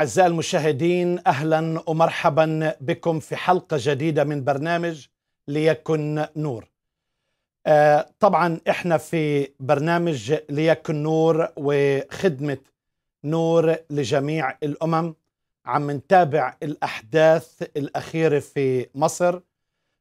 أعزائي المشاهدين أهلا ومرحبا بكم في حلقة جديدة من برنامج ليكن نور آه، طبعا احنا في برنامج ليكن نور وخدمة نور لجميع الأمم عم نتابع الأحداث الأخيرة في مصر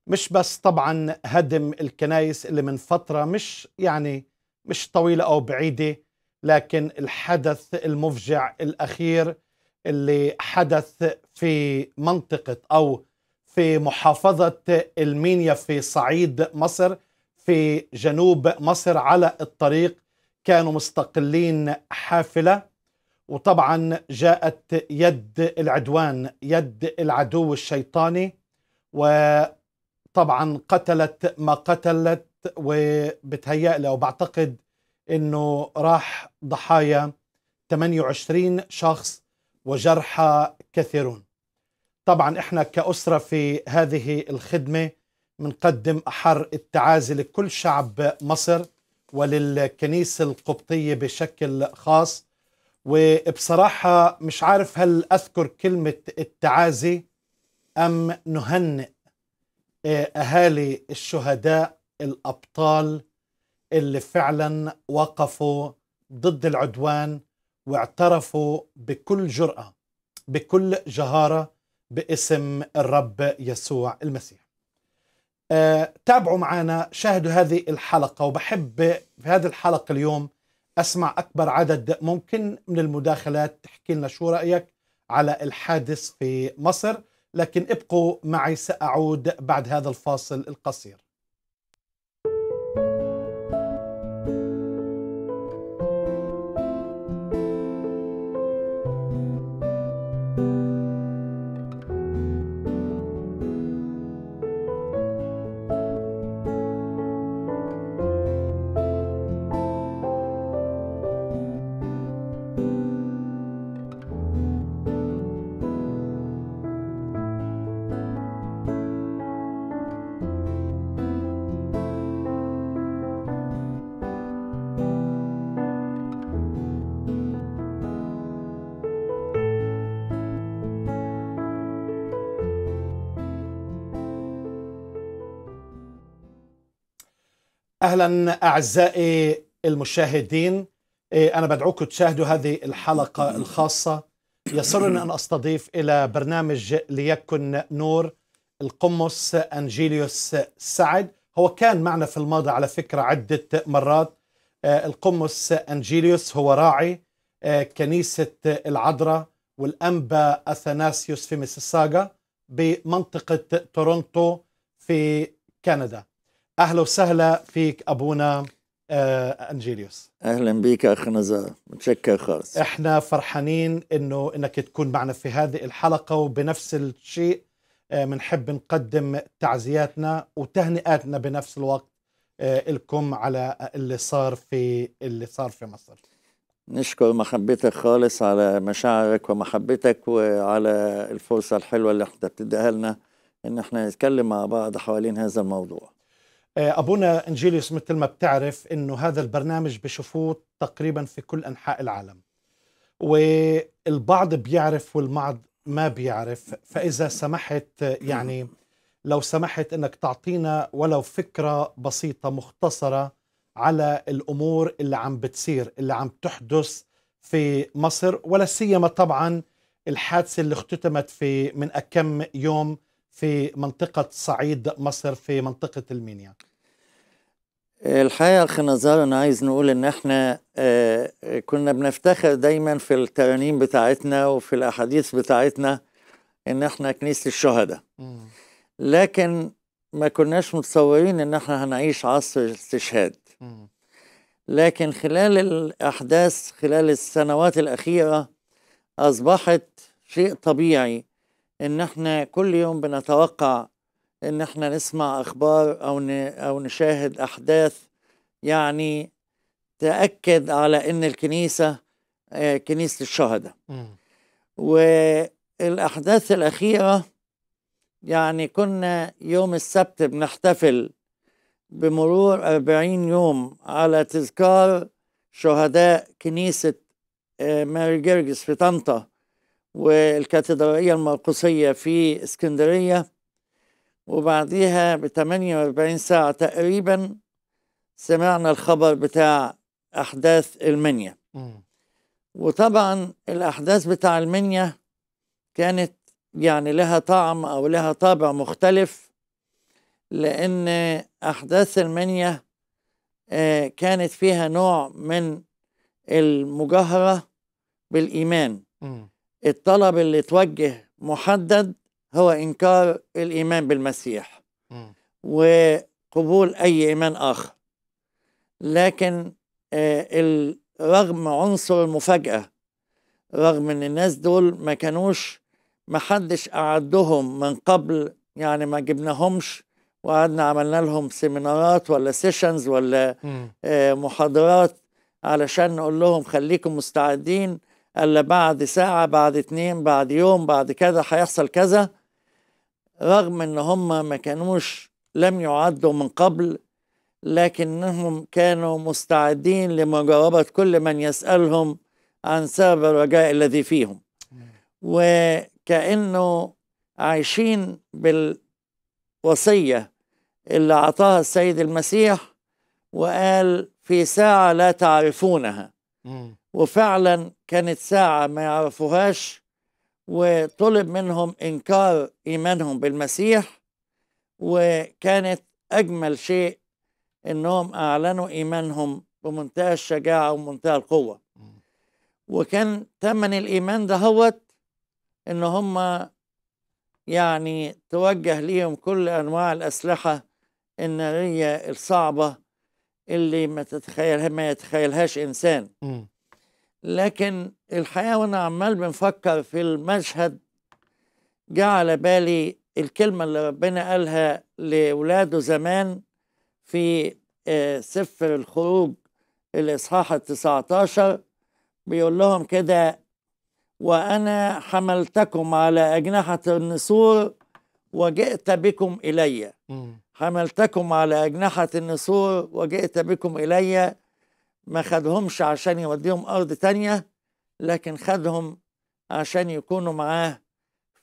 مش بس طبعا هدم الكنائس اللي من فترة مش يعني مش طويلة أو بعيدة لكن الحدث المفجع الأخير اللي حدث في منطقة أو في محافظة المينيا في صعيد مصر في جنوب مصر على الطريق كانوا مستقلين حافلة وطبعا جاءت يد العدوان يد العدو الشيطاني وطبعا قتلت ما قتلت وبتهيألي أو وبعتقد أنه راح ضحايا 28 شخص وجرحى كثيرون طبعا احنا كأسرة في هذه الخدمة بنقدم أحر التعازي لكل شعب مصر وللكنيسة القبطية بشكل خاص وبصراحة مش عارف هل أذكر كلمة التعازي أم نهنئ آه، أهالي الشهداء الأبطال اللي فعلا وقفوا ضد العدوان واعترفوا بكل جرأة بكل جهارة باسم الرب يسوع المسيح آه، تابعوا معنا شاهدوا هذه الحلقة وبحب في هذه الحلقة اليوم أسمع أكبر عدد ممكن من المداخلات تحكي لنا شو رأيك على الحادث في مصر لكن ابقوا معي سأعود بعد هذا الفاصل القصير أهلا أعزائي المشاهدين إيه، أنا بدعوكم تشاهدوا هذه الحلقة الخاصة يسرني أن أستضيف إلى برنامج ليكن نور القمص أنجيليوس سعد هو كان معنا في الماضي على فكرة عدة مرات إيه، القمص أنجيليوس هو راعي إيه، كنيسة العذراء والأنبا أثناسيوس في ميسيساغا بمنطقة تورونتو في كندا اهلا وسهلا فيك ابونا آه انجيليوس اهلا بك اخ نزار متشكر خالص احنا فرحانين انه انك تكون معنا في هذه الحلقه وبنفس الشيء بنحب آه نقدم تعزياتنا وتهنئاتنا بنفس الوقت آه لكم على اللي صار في اللي صار في مصر نشكر محبتك خالص على مشاعرك ومحبتك وعلى الفرصه الحلوه اللي بتديها لنا ان احنا نتكلم مع بعض حوالين هذا الموضوع آه، ابونا انجيليوس مثل ما بتعرف انه هذا البرنامج بشوفوه تقريبا في كل انحاء العالم والبعض بيعرف والبعض ما بيعرف فاذا سمحت آه، يعني لو سمحت انك تعطينا ولو فكره بسيطه مختصره على الامور اللي عم بتصير اللي عم تحدث في مصر ولا سيما طبعا الحادثه اللي اختتمت في من كم يوم في منطقه صعيد مصر في منطقه المينيا الحقيقة أخي نزار أنا عايز نقول إن إحنا آه، كنا بنفتخر دايما في الترانيم بتاعتنا وفي الأحاديث بتاعتنا إن إحنا كنيسة الشهداء لكن ما كناش متصورين إن إحنا هنعيش عصر الاستشهاد لكن خلال الأحداث خلال السنوات الأخيرة أصبحت شيء طبيعي إن إحنا كل يوم بنتوقع ان احنا نسمع اخبار او او نشاهد احداث يعني تاكد على ان الكنيسه آه، كنيسه الشهداء والاحداث الاخيره يعني كنا يوم السبت بنحتفل بمرور 40 يوم على تذكار شهداء كنيسة آه، ماري جرجس في طنطا والكاتدرائية المرقسية في اسكندرية وبعديها ب 48 ساعة تقريبا سمعنا الخبر بتاع أحداث المنيا وطبعا الأحداث بتاع المنيا كانت يعني لها طعم أو لها طابع مختلف لأن أحداث المنيا آه، كانت فيها نوع من المجاهرة بالإيمان الطلب اللي توجه محدد هو إنكار الإيمان بالمسيح وقبول أي إيمان آخر لكن آه، رغم عنصر المفاجأة رغم أن الناس دول ما كانوش ما حدش أعدهم من قبل يعني ما جبناهمش وقعدنا عملنا لهم سيمينارات ولا سيشنز ولا آه، محاضرات علشان نقول لهم خليكم مستعدين الا بعد ساعه بعد اثنين بعد يوم بعد كذا هيحصل كذا رغم ان هم ما كانوش لم يعدوا من قبل لكنهم كانوا مستعدين لمجاوبة كل من يسألهم عن سبب الرجاء الذي فيهم وكأنه عايشين بالوصية اللي أعطاها السيد المسيح وقال في ساعة لا تعرفونها وفعلا كانت ساعة ما يعرفوهاش وطلب منهم انكار ايمانهم بالمسيح وكانت اجمل شيء انهم اعلنوا ايمانهم بمنتهى الشجاعه ومنتهى القوه وكان ثمن الايمان ده هوت ان هم يعني توجه ليهم كل انواع الاسلحه الناريه الصعبه اللي ما تتخيلها ما يتخيلهاش انسان لكن الحقيقه وانا عمال بنفكر في المشهد جاء على بالي الكلمه اللي ربنا قالها لاولاده زمان في آه، سفر الخروج الاصحاح ال 19 بيقول لهم كده وانا حملتكم على اجنحه النسور وجئت بكم الي حملتكم على اجنحه النسور وجئت بكم الي ما خدهمش عشان يوديهم أرض تانية لكن خدهم عشان يكونوا معاه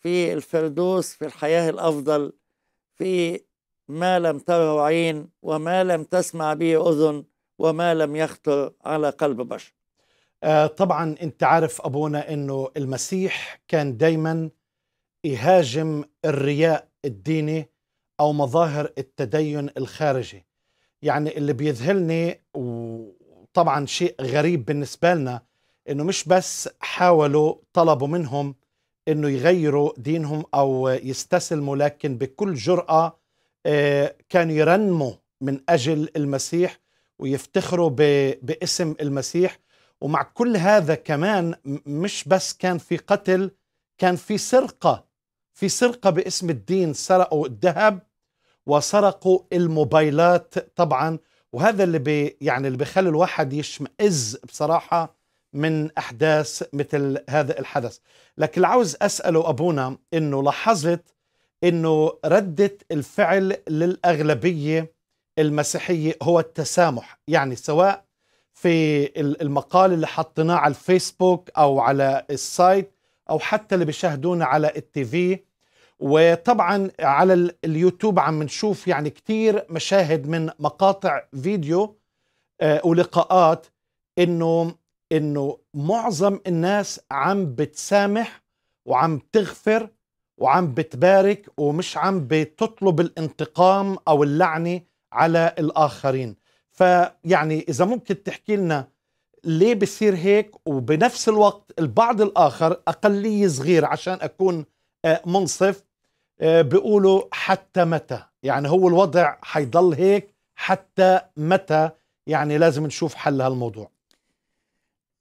في الفردوس في الحياة الأفضل في ما لم تره عين وما لم تسمع به أذن وما لم يخطر على قلب بشر آه طبعا انت عارف ابونا انه المسيح كان دايما يهاجم الرياء الديني او مظاهر التدين الخارجي يعني اللي بيذهلني و... طبعا شيء غريب بالنسبة لنا انه مش بس حاولوا طلبوا منهم انه يغيروا دينهم او يستسلموا لكن بكل جرأة آه، كانوا يرنموا من اجل المسيح ويفتخروا باسم المسيح ومع كل هذا كمان مش بس كان في قتل كان في سرقة في سرقة باسم الدين سرقوا الذهب وسرقوا الموبايلات طبعا وهذا اللي بي يعني اللي بيخلي الواحد يشمئز بصراحه من احداث مثل هذا الحدث لكن عاوز اساله ابونا انه لاحظت انه رده الفعل للاغلبيه المسيحيه هو التسامح يعني سواء في المقال اللي حطيناه على الفيسبوك او على السايت او حتى اللي بيشاهدونا على التي في وطبعا على اليوتيوب عم نشوف يعني كتير مشاهد من مقاطع فيديو آه، ولقاءات انه انه معظم الناس عم بتسامح وعم تغفر وعم بتبارك ومش عم بتطلب الانتقام او اللعنه على الاخرين فيعني اذا ممكن تحكي لنا ليه بصير هيك وبنفس الوقت البعض الاخر اقليه صغيره عشان اكون آه، منصف آه، بيقولوا حتى متى يعني هو الوضع حيضل هيك حتى متى يعني لازم نشوف حل هالموضوع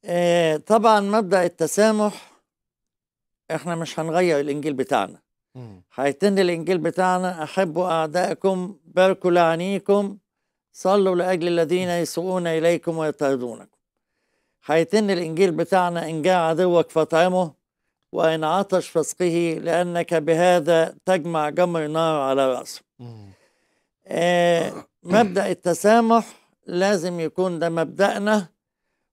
آه، طبعا مبدا التسامح احنا مش هنغير الانجيل بتاعنا هيتن الانجيل بتاعنا احبوا اعدائكم باركوا لعنيكم صلوا لاجل الذين يسوؤون اليكم ويضطهدونكم هيتن الانجيل بتاعنا ان جاء عدوك فاطعمه وإن عطش فسقه لأنك بهذا تجمع جمر نار على رأسه آه مبدأ التسامح لازم يكون ده مبدأنا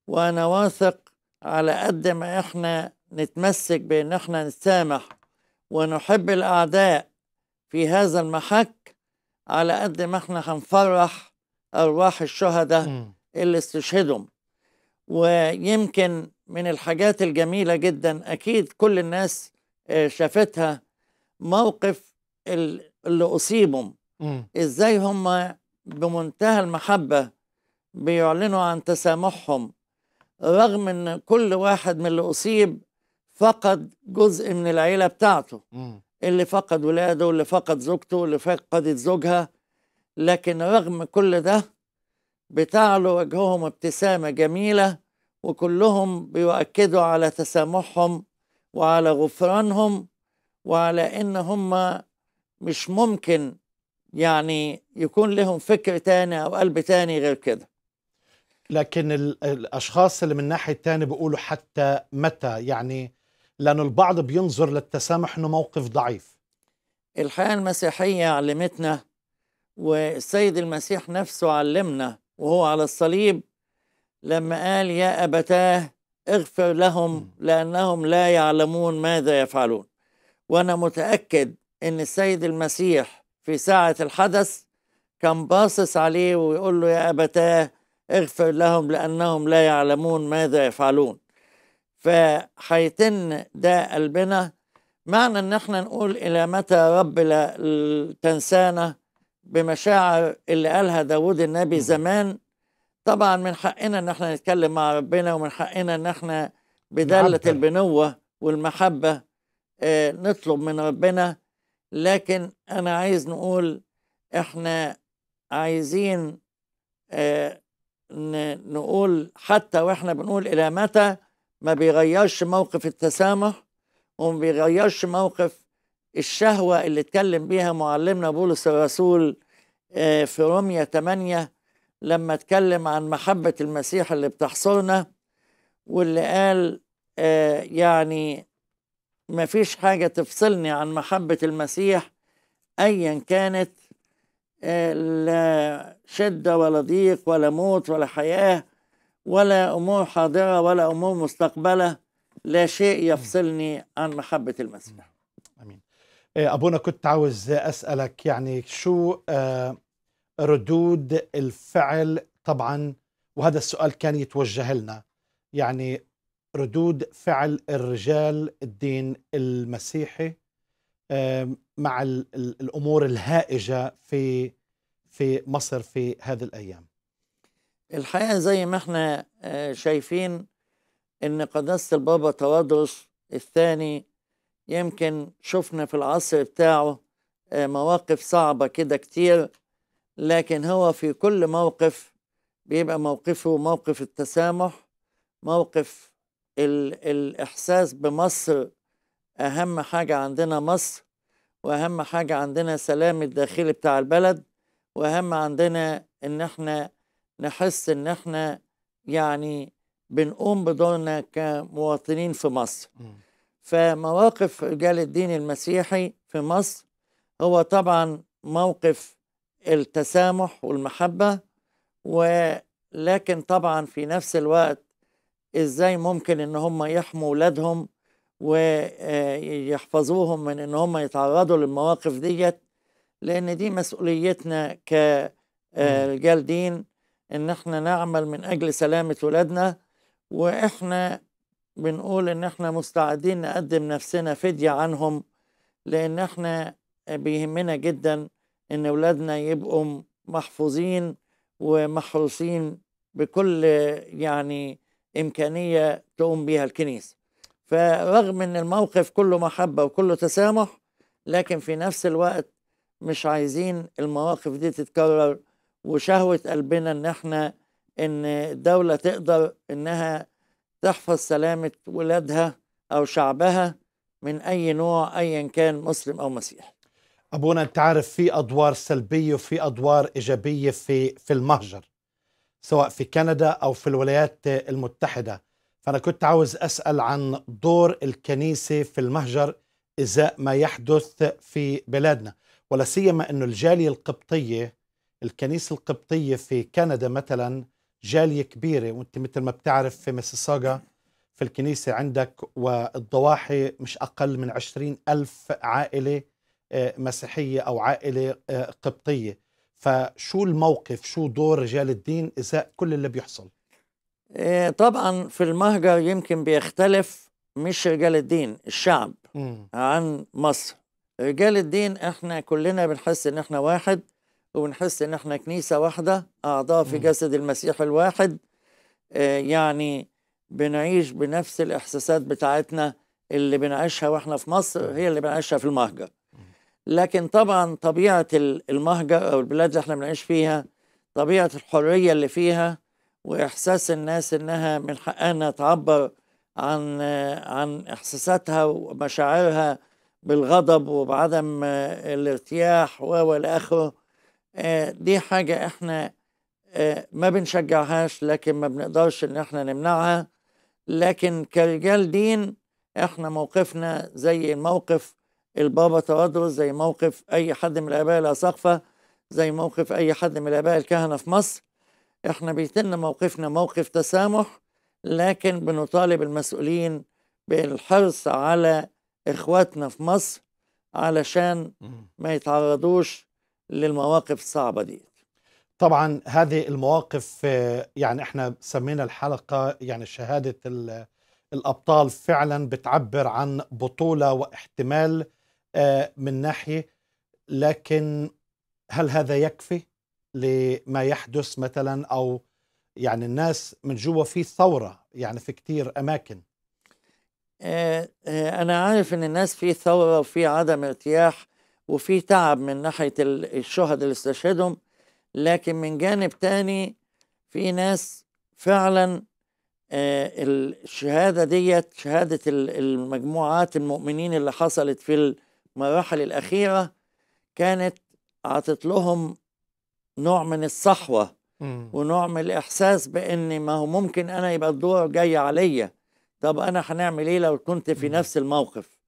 وأنا واثق على قد ما إحنا نتمسك بأن إحنا نتسامح ونحب الأعداء في هذا المحك على قد ما إحنا هنفرح أرواح الشهداء اللي استشهدوا ويمكن من الحاجات الجميلة جدا أكيد كل الناس آه، شافتها موقف اللي أصيبهم إزاي هم بمنتهى المحبة بيعلنوا عن تسامحهم رغم أن كل واحد من اللي أصيب فقد جزء من العيلة بتاعته اللي فقد ولاده اللي فقد زوجته اللي فقدت زوجها لكن رغم كل ده بتعلو وجههم ابتسامة جميلة وكلهم بيؤكدوا على تسامحهم وعلى غفرانهم وعلى ان هم مش ممكن يعني يكون لهم فكر تاني او قلب تاني غير كده لكن الاشخاص اللي من الناحيه الثانيه بيقولوا حتى متى يعني لأن البعض بينظر للتسامح أنه موقف ضعيف الحياة المسيحية علمتنا والسيد المسيح نفسه علمنا وهو على الصليب لما قال يا أبتاه اغفر لهم لأنهم لا يعلمون ماذا يفعلون وأنا متأكد أن السيد المسيح في ساعة الحدث كان باصص عليه ويقول له يا أبتاه اغفر لهم لأنهم لا يعلمون ماذا يفعلون فحيتن ده قلبنا معنى ان احنا نقول الى متى رب تنسانا بمشاعر اللي قالها داود النبي زمان طبعا من حقنا ان احنا نتكلم مع ربنا ومن حقنا ان احنا بدله البنوه والمحبه آه نطلب من ربنا لكن انا عايز نقول احنا عايزين آه نقول حتى واحنا بنقول الى متى ما بيغيرش موقف التسامح وما بيغيرش موقف الشهوه اللي اتكلم بيها معلمنا بولس الرسول آه في روميا 8 لما اتكلم عن محبة المسيح اللي بتحصلنا واللي قال آه يعني ما فيش حاجة تفصلني عن محبة المسيح أيا كانت آه لا شدة ولا ضيق ولا موت ولا حياة ولا أمور حاضرة ولا أمور مستقبلة لا شيء يفصلني عن محبة المسيح نعم. أمين آه، أبونا كنت عاوز أسألك يعني شو آه ردود الفعل طبعا وهذا السؤال كان يتوجه لنا يعني ردود فعل الرجال الدين المسيحي مع الامور الهائجه في في مصر في هذه الايام الحقيقه زي ما احنا آه، شايفين ان قداسه البابا توادرس الثاني يمكن شفنا في العصر بتاعه آه، مواقف صعبه كده كتير لكن هو في كل موقف بيبقى موقفه موقف التسامح موقف ال الإحساس بمصر أهم حاجة عندنا مصر وأهم حاجة عندنا سلام الداخلي بتاع البلد وأهم عندنا إن إحنا نحس إن إحنا يعني بنقوم بدورنا كمواطنين في مصر فمواقف رجال الدين المسيحي في مصر هو طبعا موقف التسامح والمحبة ولكن طبعا في نفس الوقت ازاي ممكن ان هم يحموا ولادهم ويحفظوهم من ان هم يتعرضوا للمواقف ديت لان دي مسؤوليتنا كالجالدين ان احنا نعمل من اجل سلامة ولادنا واحنا بنقول ان احنا مستعدين نقدم نفسنا فدية عنهم لان احنا بيهمنا جدا ان اولادنا يبقوا محفوظين ومحروسين بكل يعني امكانيه تقوم بها الكنيسه فرغم ان الموقف كله محبه وكله تسامح لكن في نفس الوقت مش عايزين المواقف دي تتكرر وشهوه قلبنا ان احنا ان الدوله تقدر انها تحفظ سلامه ولادها او شعبها من اي نوع ايا كان مسلم او مسيحي ابونا انت عارف في ادوار سلبيه وفي ادوار ايجابيه في في المهجر سواء في كندا او في الولايات المتحده فانا كنت عاوز اسال عن دور الكنيسه في المهجر ازاء ما يحدث في بلادنا ولا سيما انه الجاليه القبطيه الكنيسه القبطيه في كندا مثلا جاليه كبيره وانت مثل ما بتعرف في ميسيساغا في الكنيسه عندك والضواحي مش اقل من عشرين الف عائله آه، مسيحيه او عائله آه، قبطيه فشو الموقف شو دور رجال الدين ازاء كل اللي بيحصل آه، طبعا في المهجر يمكن بيختلف مش رجال الدين الشعب م. عن مصر رجال الدين احنا كلنا بنحس ان احنا واحد وبنحس ان احنا كنيسه واحده اعضاء في م. جسد المسيح الواحد يعني بنعيش بنفس الاحساسات بتاعتنا اللي بنعيشها واحنا في مصر هي اللي بنعيشها في المهجر لكن طبعا طبيعه المهجر او البلاد اللي احنا بنعيش فيها طبيعه الحريه اللي فيها واحساس الناس انها من حقها انها تعبر عن عن احساساتها ومشاعرها بالغضب وبعدم الارتياح والى اخره آه، دي حاجه احنا آه، ما بنشجعهاش لكن ما بنقدرش ان احنا نمنعها لكن كرجال دين احنا موقفنا زي الموقف البابا تواضروس زي موقف أي حد من الآباء الأساقفة زي موقف أي حد من الآباء الكهنة في مصر إحنا بيتم موقفنا موقف تسامح لكن بنطالب المسؤولين بالحرص على إخواتنا في مصر علشان ما يتعرضوش للمواقف الصعبة دي طبعا هذه المواقف يعني احنا سمينا الحلقة يعني شهادة الأبطال فعلا بتعبر عن بطولة واحتمال آه، من ناحيه لكن هل هذا يكفي لما يحدث مثلا او يعني الناس من جوا في ثوره يعني في كتير اماكن آه، آه، انا عارف ان الناس في ثوره وفي عدم ارتياح وفي تعب من ناحيه الشهداء اللي استشهدهم لكن من جانب تاني في ناس فعلا الشهاده ديت شهاده المجموعات المؤمنين اللي حصلت في المراحل الاخيره كانت اعطت لهم نوع من الصحوه ونوع من الاحساس بان ما هو ممكن انا يبقى الدور جاي عليا طب انا هنعمل ايه لو كنت في نفس الموقف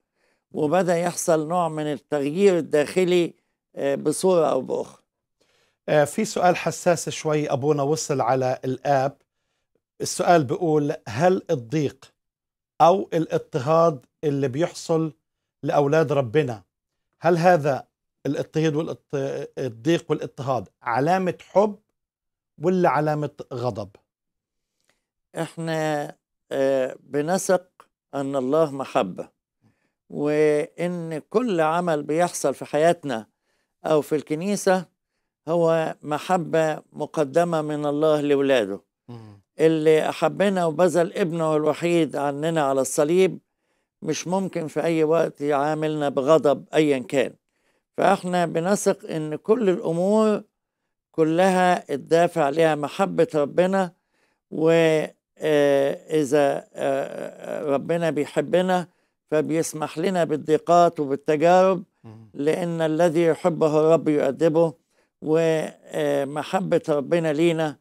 وبدا يحصل نوع من التغيير الداخلي آه، بصوره او باخرى آه، في سؤال حساس شوي ابونا وصل على الاب السؤال بيقول هل الضيق او الاضطهاد اللي بيحصل لأولاد ربنا هل هذا الاضطهاد والضيق والاضطهاد علامة حب ولا علامة غضب احنا آه، بنثق أن الله محبة وإن كل عمل بيحصل في حياتنا أو في الكنيسة هو محبة مقدمة من الله لولاده اللي أحبنا وبذل ابنه الوحيد عننا على الصليب مش ممكن في أي وقت يعاملنا بغضب أيا كان فإحنا بنثق إن كل الأمور كلها الدافع لها محبة ربنا وإذا آه، آه، آه، ربنا بيحبنا فبيسمح لنا بالضيقات وبالتجارب لأن الذي يحبه الرب يؤدبه ومحبة ربنا لينا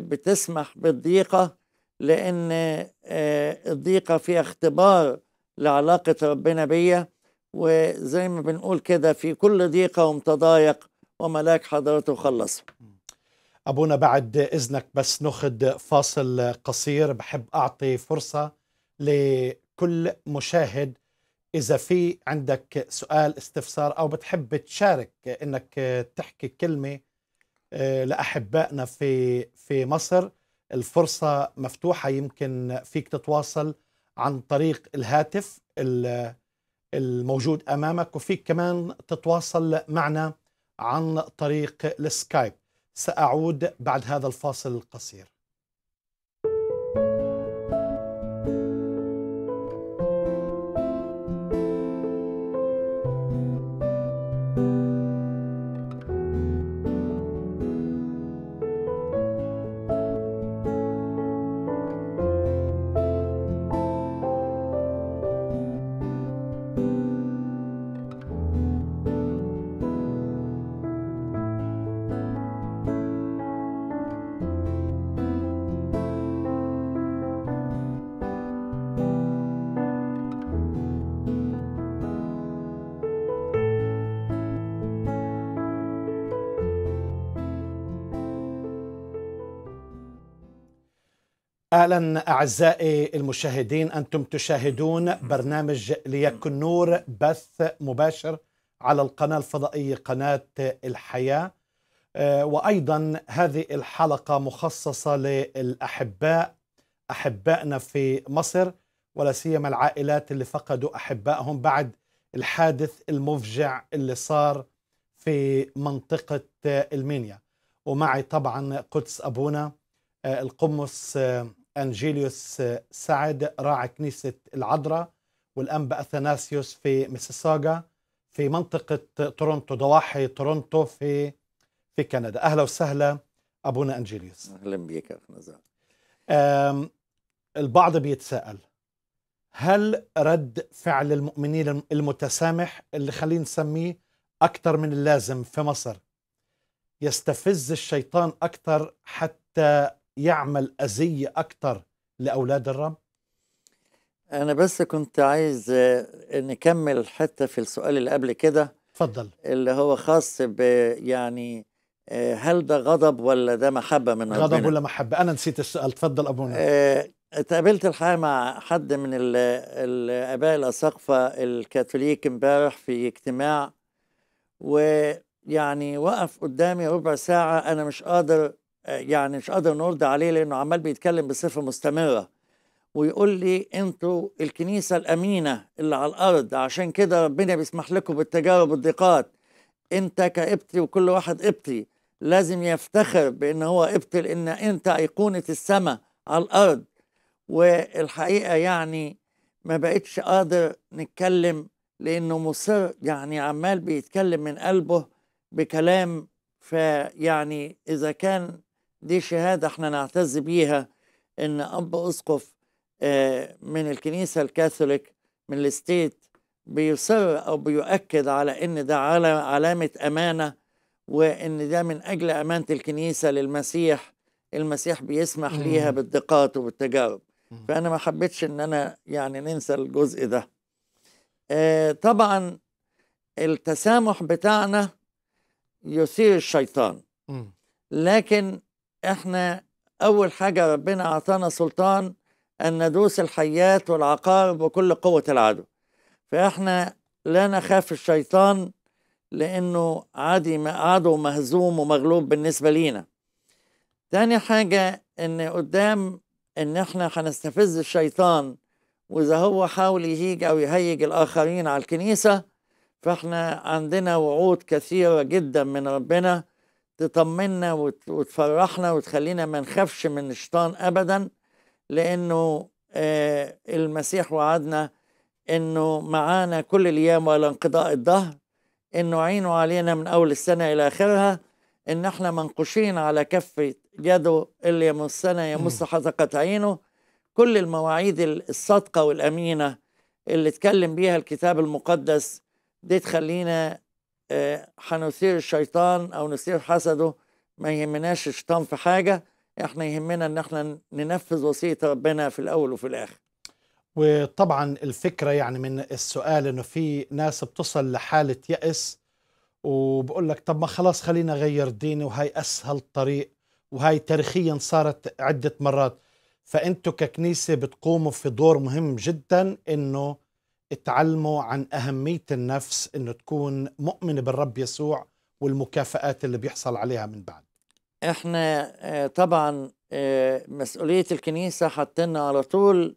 بتسمح بالضيقة لأن آه، الضيقة فيها اختبار لعلاقة ربنا بيا وزي ما بنقول كده في كل ضيقة ومتضايق وملاك حضرته خلص أبونا بعد إذنك بس ناخذ فاصل قصير بحب أعطي فرصة لكل مشاهد إذا في عندك سؤال استفسار أو بتحب تشارك إنك تحكي كلمة آه، لأحبائنا في في مصر الفرصة مفتوحة يمكن فيك تتواصل عن طريق الهاتف الموجود أمامك وفيك كمان تتواصل معنا عن طريق السكايب سأعود بعد هذا الفاصل القصير اهلا اعزائي المشاهدين انتم تشاهدون برنامج ليكن نور بث مباشر على القناه الفضائيه قناه الحياه آه، وايضا هذه الحلقه مخصصه للاحباء احبائنا في مصر ولا سيما العائلات اللي فقدوا احبائهم بعد الحادث المفجع اللي صار في منطقه المينيا ومعي طبعا قدس ابونا آه، القمص آه، أنجيليوس سعد راعي كنيسة العذراء والأنبا أثناسيوس في ميسيساغا في منطقة تورونتو ضواحي تورونتو في في كندا أهلا وسهلا أبونا أنجيليوس أهلا بك أخ نزار البعض بيتساءل هل رد فعل المؤمنين المتسامح اللي خلينا نسميه أكثر من اللازم في مصر يستفز الشيطان أكثر حتى يعمل أذية أكثر لأولاد الرب؟ أنا بس كنت عايز آه، نكمل حتة في السؤال اللي قبل كده اتفضل اللي هو خاص ب يعني آه، هل ده غضب ولا ده محبة من ربنا؟ غضب ولا محبة أنا نسيت السؤال اتفضل أبونا أه اتقابلت الحقيقة مع حد من الآباء الأساقفة الكاثوليك امبارح في اجتماع ويعني وقف قدامي ربع ساعة أنا مش قادر يعني مش قادر نرد عليه لانه عمال بيتكلم بصفه مستمره ويقول لي انتوا الكنيسه الامينه اللي على الارض عشان كده ربنا بيسمح لكم بالتجارب والضيقات انت كابتي وكل واحد ابتي لازم يفتخر بان هو ابتي لان انت ايقونه السماء على الارض والحقيقه يعني ما بقتش قادر نتكلم لانه مصر يعني عمال بيتكلم من قلبه بكلام فيعني اذا كان دي شهادة احنا نعتز بيها ان اب اسقف آه، من الكنيسة الكاثوليك من الستيت بيصر او بيؤكد على ان ده علامة امانة وان ده من اجل امانة الكنيسة للمسيح المسيح بيسمح ليها بالدقات وبالتجارب فانا ما حبيتش ان انا يعني ننسى الجزء ده آه، طبعا التسامح بتاعنا يثير الشيطان لكن احنا اول حاجه ربنا اعطانا سلطان ان ندوس الحيات والعقارب وكل قوه العدو فاحنا لا نخاف الشيطان لانه عادي عدو مهزوم ومغلوب بالنسبه لينا تاني حاجه ان قدام ان احنا هنستفز الشيطان واذا هو حاول يهيج او يهيج الاخرين على الكنيسه فاحنا عندنا وعود كثيره جدا من ربنا تطمنا وتفرحنا وتخلينا ما نخافش من الشيطان ابدا لانه آه، المسيح وعدنا انه معانا كل الايام ولا انقضاء الظهر انه عينه علينا من اول السنه الى اخرها ان احنا منقوشين على كفه يده اللي يمسنا يمس حدقه عينه كل المواعيد الصادقه والامينه اللي اتكلم بيها الكتاب المقدس دي تخلينا هنثير الشيطان او نثير حسده ما يهمناش الشيطان في حاجه احنا يهمنا ان احنا ننفذ وصيه ربنا في الاول وفي الاخر وطبعا الفكره يعني من السؤال انه في ناس بتصل لحاله يأس وبقول لك طب ما خلاص خلينا اغير ديني وهي اسهل طريق وهي تاريخيا صارت عده مرات فانتوا ككنيسه بتقوموا في دور مهم جدا انه تعلموا عن أهمية النفس أنه تكون مؤمنة بالرب يسوع والمكافآت اللي بيحصل عليها من بعد احنا آه، طبعا آه، مسؤولية الكنيسة حطينا على طول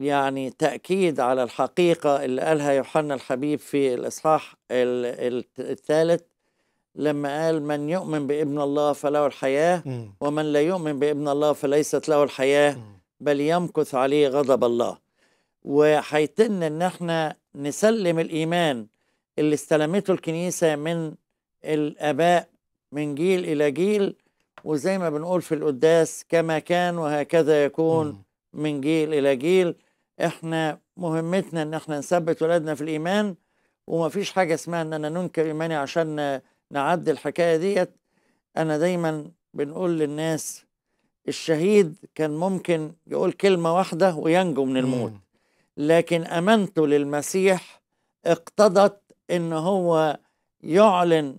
يعني تأكيد على الحقيقة اللي قالها يوحنا الحبيب في الإصحاح الثالث لما قال من يؤمن بابن الله فله الحياة ومن لا يؤمن بابن الله فليست له الحياة بل يمكث عليه غضب الله وحيتن ان احنا نسلم الايمان اللي استلمته الكنيسه من الاباء من جيل الى جيل وزي ما بنقول في القداس كما كان وهكذا يكون من جيل الى جيل احنا مهمتنا ان احنا نثبت ولادنا في الايمان ومفيش حاجه اسمها اننا ننكر ايماني عشان نعدي الحكايه ديت انا دايما بنقول للناس الشهيد كان ممكن يقول كلمه واحده وينجو من الموت لكن امانته للمسيح اقتضت ان هو يعلن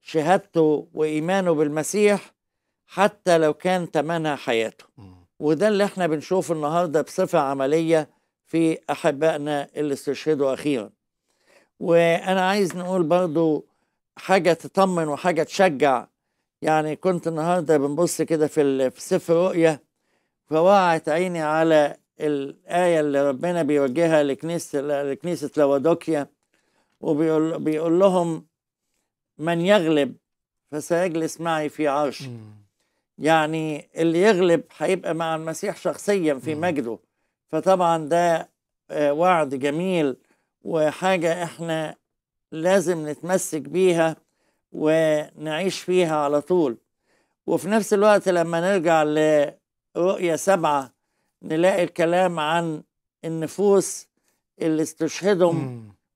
شهادته وايمانه بالمسيح حتى لو كان ثمنها حياته وده اللي احنا بنشوفه النهارده بصفه عمليه في احبائنا اللي استشهدوا اخيرا وانا عايز نقول برضو حاجه تطمن وحاجه تشجع يعني كنت النهارده بنبص كده في سفر رؤيا فوقعت عيني على الآية اللي ربنا بيوجهها لكنيسة لكنيسة لوادوكيا وبيقول بيقول لهم من يغلب فسيجلس معي في عرش يعني اللي يغلب هيبقى مع المسيح شخصيا في مجده فطبعا ده آه، وعد جميل وحاجة احنا لازم نتمسك بيها ونعيش فيها على طول وفي نفس الوقت لما نرجع لرؤية سبعة نلاقي الكلام عن النفوس اللي استشهدوا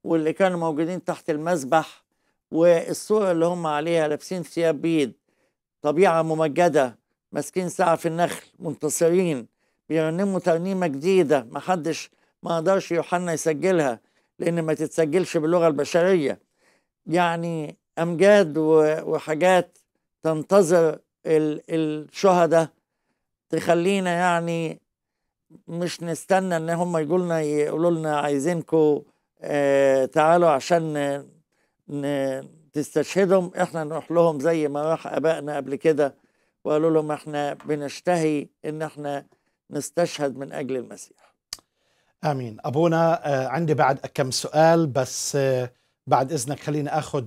واللي كانوا موجودين تحت المذبح والصور اللي هم عليها لابسين ثياب بيض طبيعة ممجدة ماسكين ساعة في النخل منتصرين بيرنموا ترنيمة جديدة محدش ما قدرش يوحنا يسجلها لأن ما تتسجلش باللغة البشرية يعني أمجاد وحاجات تنتظر الشهداء تخلينا يعني مش نستنى ان هم يجوا لنا يقولوا لنا عايزينكم آه، تعالوا عشان تستشهدهم احنا نروح لهم زي ما راح ابائنا قبل كده وقالوا لهم احنا بنشتهي ان احنا نستشهد من اجل المسيح امين ابونا آه، عندي بعد كم سؤال بس آه، بعد اذنك خليني اخذ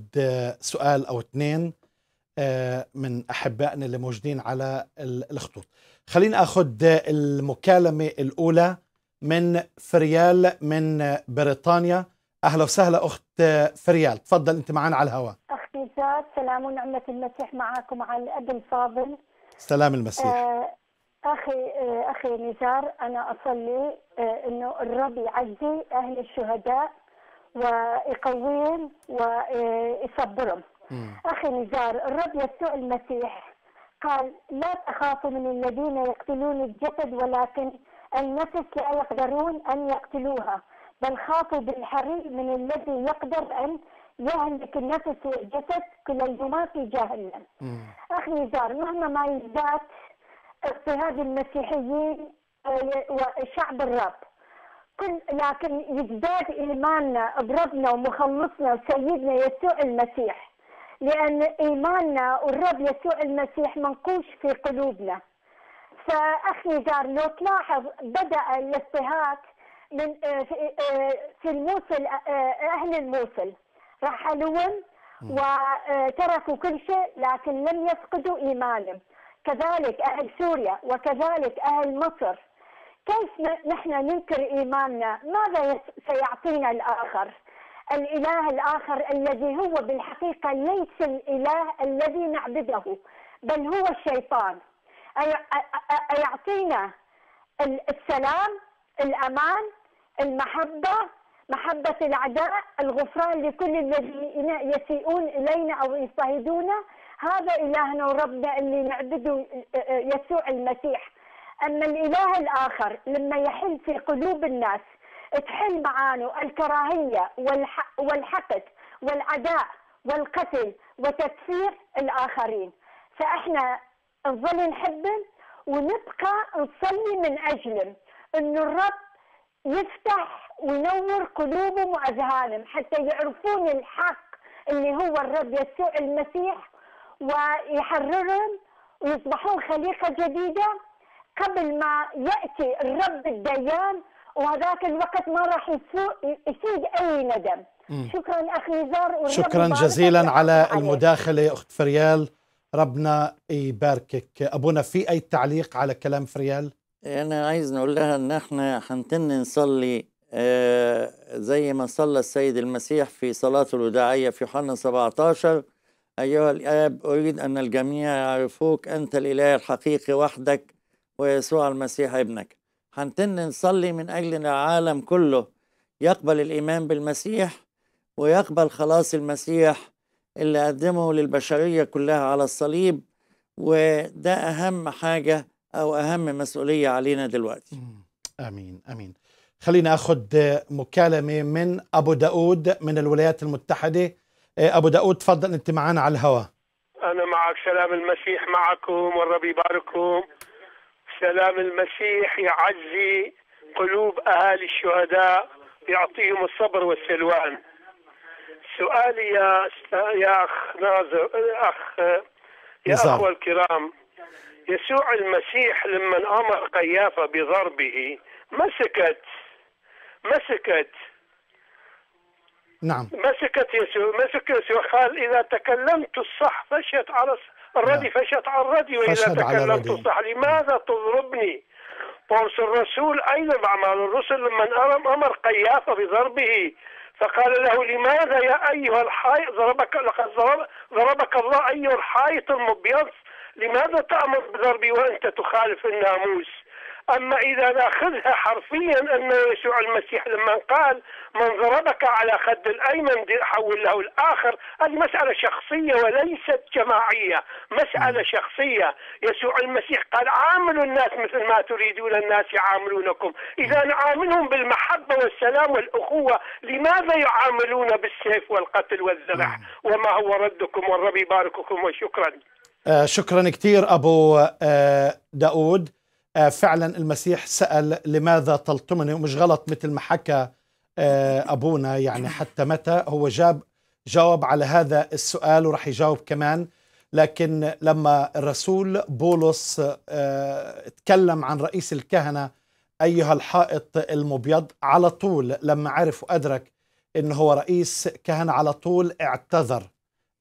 سؤال او اثنين من احبائنا اللي موجودين على الخطوط خلينا اخذ المكالمه الاولى من فريال من بريطانيا اهلا وسهلا اخت فريال تفضل انت معنا على الهواء اختي زاد سلام ونعمه المسيح معاكم على الاب الفاضل سلام المسيح آه، اخي آه، اخي نزار انا اصلي آه، انه الرب يعزي اهل الشهداء ويقويهم ويصبرهم اخي نزار الرب يسوع المسيح قال لا تخافوا من الذين يقتلون الجسد ولكن النفس لا يقدرون أن يقتلوها بل خافوا بالحري من الذي يقدر أن يهلك النفس والجسد كليهما في جهنم أخي نزار مهما ما يزداد اضطهاد المسيحيين وشعب الرب كل لكن يزداد إيماننا بربنا ومخلصنا وسيدنا يسوع المسيح لأن إيماننا والرب يسوع المسيح منقوش في قلوبنا فأخي جار لو تلاحظ بدأ الاضطهاد من آه، آه، في الموصل آه، أهل الموصل رحلوهم وتركوا كل شيء لكن لم يفقدوا إيمانهم كذلك أهل سوريا وكذلك أهل مصر كيف نحن ننكر إيماننا ماذا سيعطينا الآخر الاله الاخر الذي هو بالحقيقه ليس الاله الذي نعبده بل هو الشيطان يعطينا السلام الامان المحبه محبه العداء الغفران لكل الذين يسيئون الينا او يضطهدونا هذا الهنا وربنا اللي نعبده يسوع المسيح اما الاله الاخر لما يحل في قلوب الناس تحل معانه الكراهية والحقد والعداء والقتل وتكفير الآخرين فإحنا نظل نحبهم ونبقى نصلي من أجلهم أنه الرب يفتح وينور قلوبهم وأذهانهم حتى يعرفون الحق اللي هو الرب يسوع المسيح ويحررهم ويصبحون خليقة جديدة قبل ما يأتي الرب الديان وهذاك الوقت ما راح يسيد اي ندم مم. شكرا اخي نزار شكرا جزيلا على المداخله اخت فريال ربنا يباركك ابونا في اي تعليق على كلام فريال انا عايز نقول لها ان احنا حنتن نصلي آه، زي ما صلى السيد المسيح في صلاة الوداعيه في يوحنا 17 ايها الاب اريد ان الجميع يعرفوك انت الاله الحقيقي وحدك ويسوع المسيح ابنك هنتن نصلي من أجل أن العالم كله يقبل الإيمان بالمسيح ويقبل خلاص المسيح اللي قدمه للبشرية كلها على الصليب وده أهم حاجة أو أهم مسؤولية علينا دلوقتي آمين آمين خلينا أخذ مكالمة من أبو داود من الولايات المتحدة آه، أبو داود تفضل أنت معنا على الهواء أنا معك سلام المسيح معكم والرب يبارككم سلام المسيح يعزي قلوب أهالي الشهداء يعطيهم الصبر والسلوان سؤالي يا يا أخ ناظر أخ يا أخوة الكرام يسوع المسيح لما أمر قيافة بضربه مسكت مسكت نعم مسكت يسوع مسكت يسوع قال إذا تكلمت الصح فشت على الردي نعم. فشت على الردي وإذا تكلمت صح لماذا تضربني؟ بولس الرسول أيضا أعمال الرسل لما أمر قيافة بضربه فقال له لماذا يا أيها الحائط ضربك لقد ضرب ضربك الله أيها الحائط المبيض لماذا تأمر بضربي وأنت تخالف الناموس؟ أما إذا نأخذها حرفيا أن يسوع المسيح لما قال من ضربك على خد الأيمن حول له الآخر المسألة شخصية وليست جماعية مسألة شخصية يسوع المسيح قال عاملوا الناس مثل ما تريدون الناس يعاملونكم إذا نعاملهم بالمحبة والسلام والأخوة لماذا يعاملون بالسيف والقتل والذبح وما هو ردكم والرب يبارككم وشكرا آه شكرا كثير أبو آه داود آه، فعلا المسيح سأل لماذا تلطمني ومش غلط مثل ما حكى آه، أبونا يعني حتى متى هو جاب جاوب على هذا السؤال وراح يجاوب كمان لكن لما الرسول بولس آه، تكلم عن رئيس الكهنة أيها الحائط المبيض على طول لما عرف وأدرك إنه هو رئيس كهنة على طول اعتذر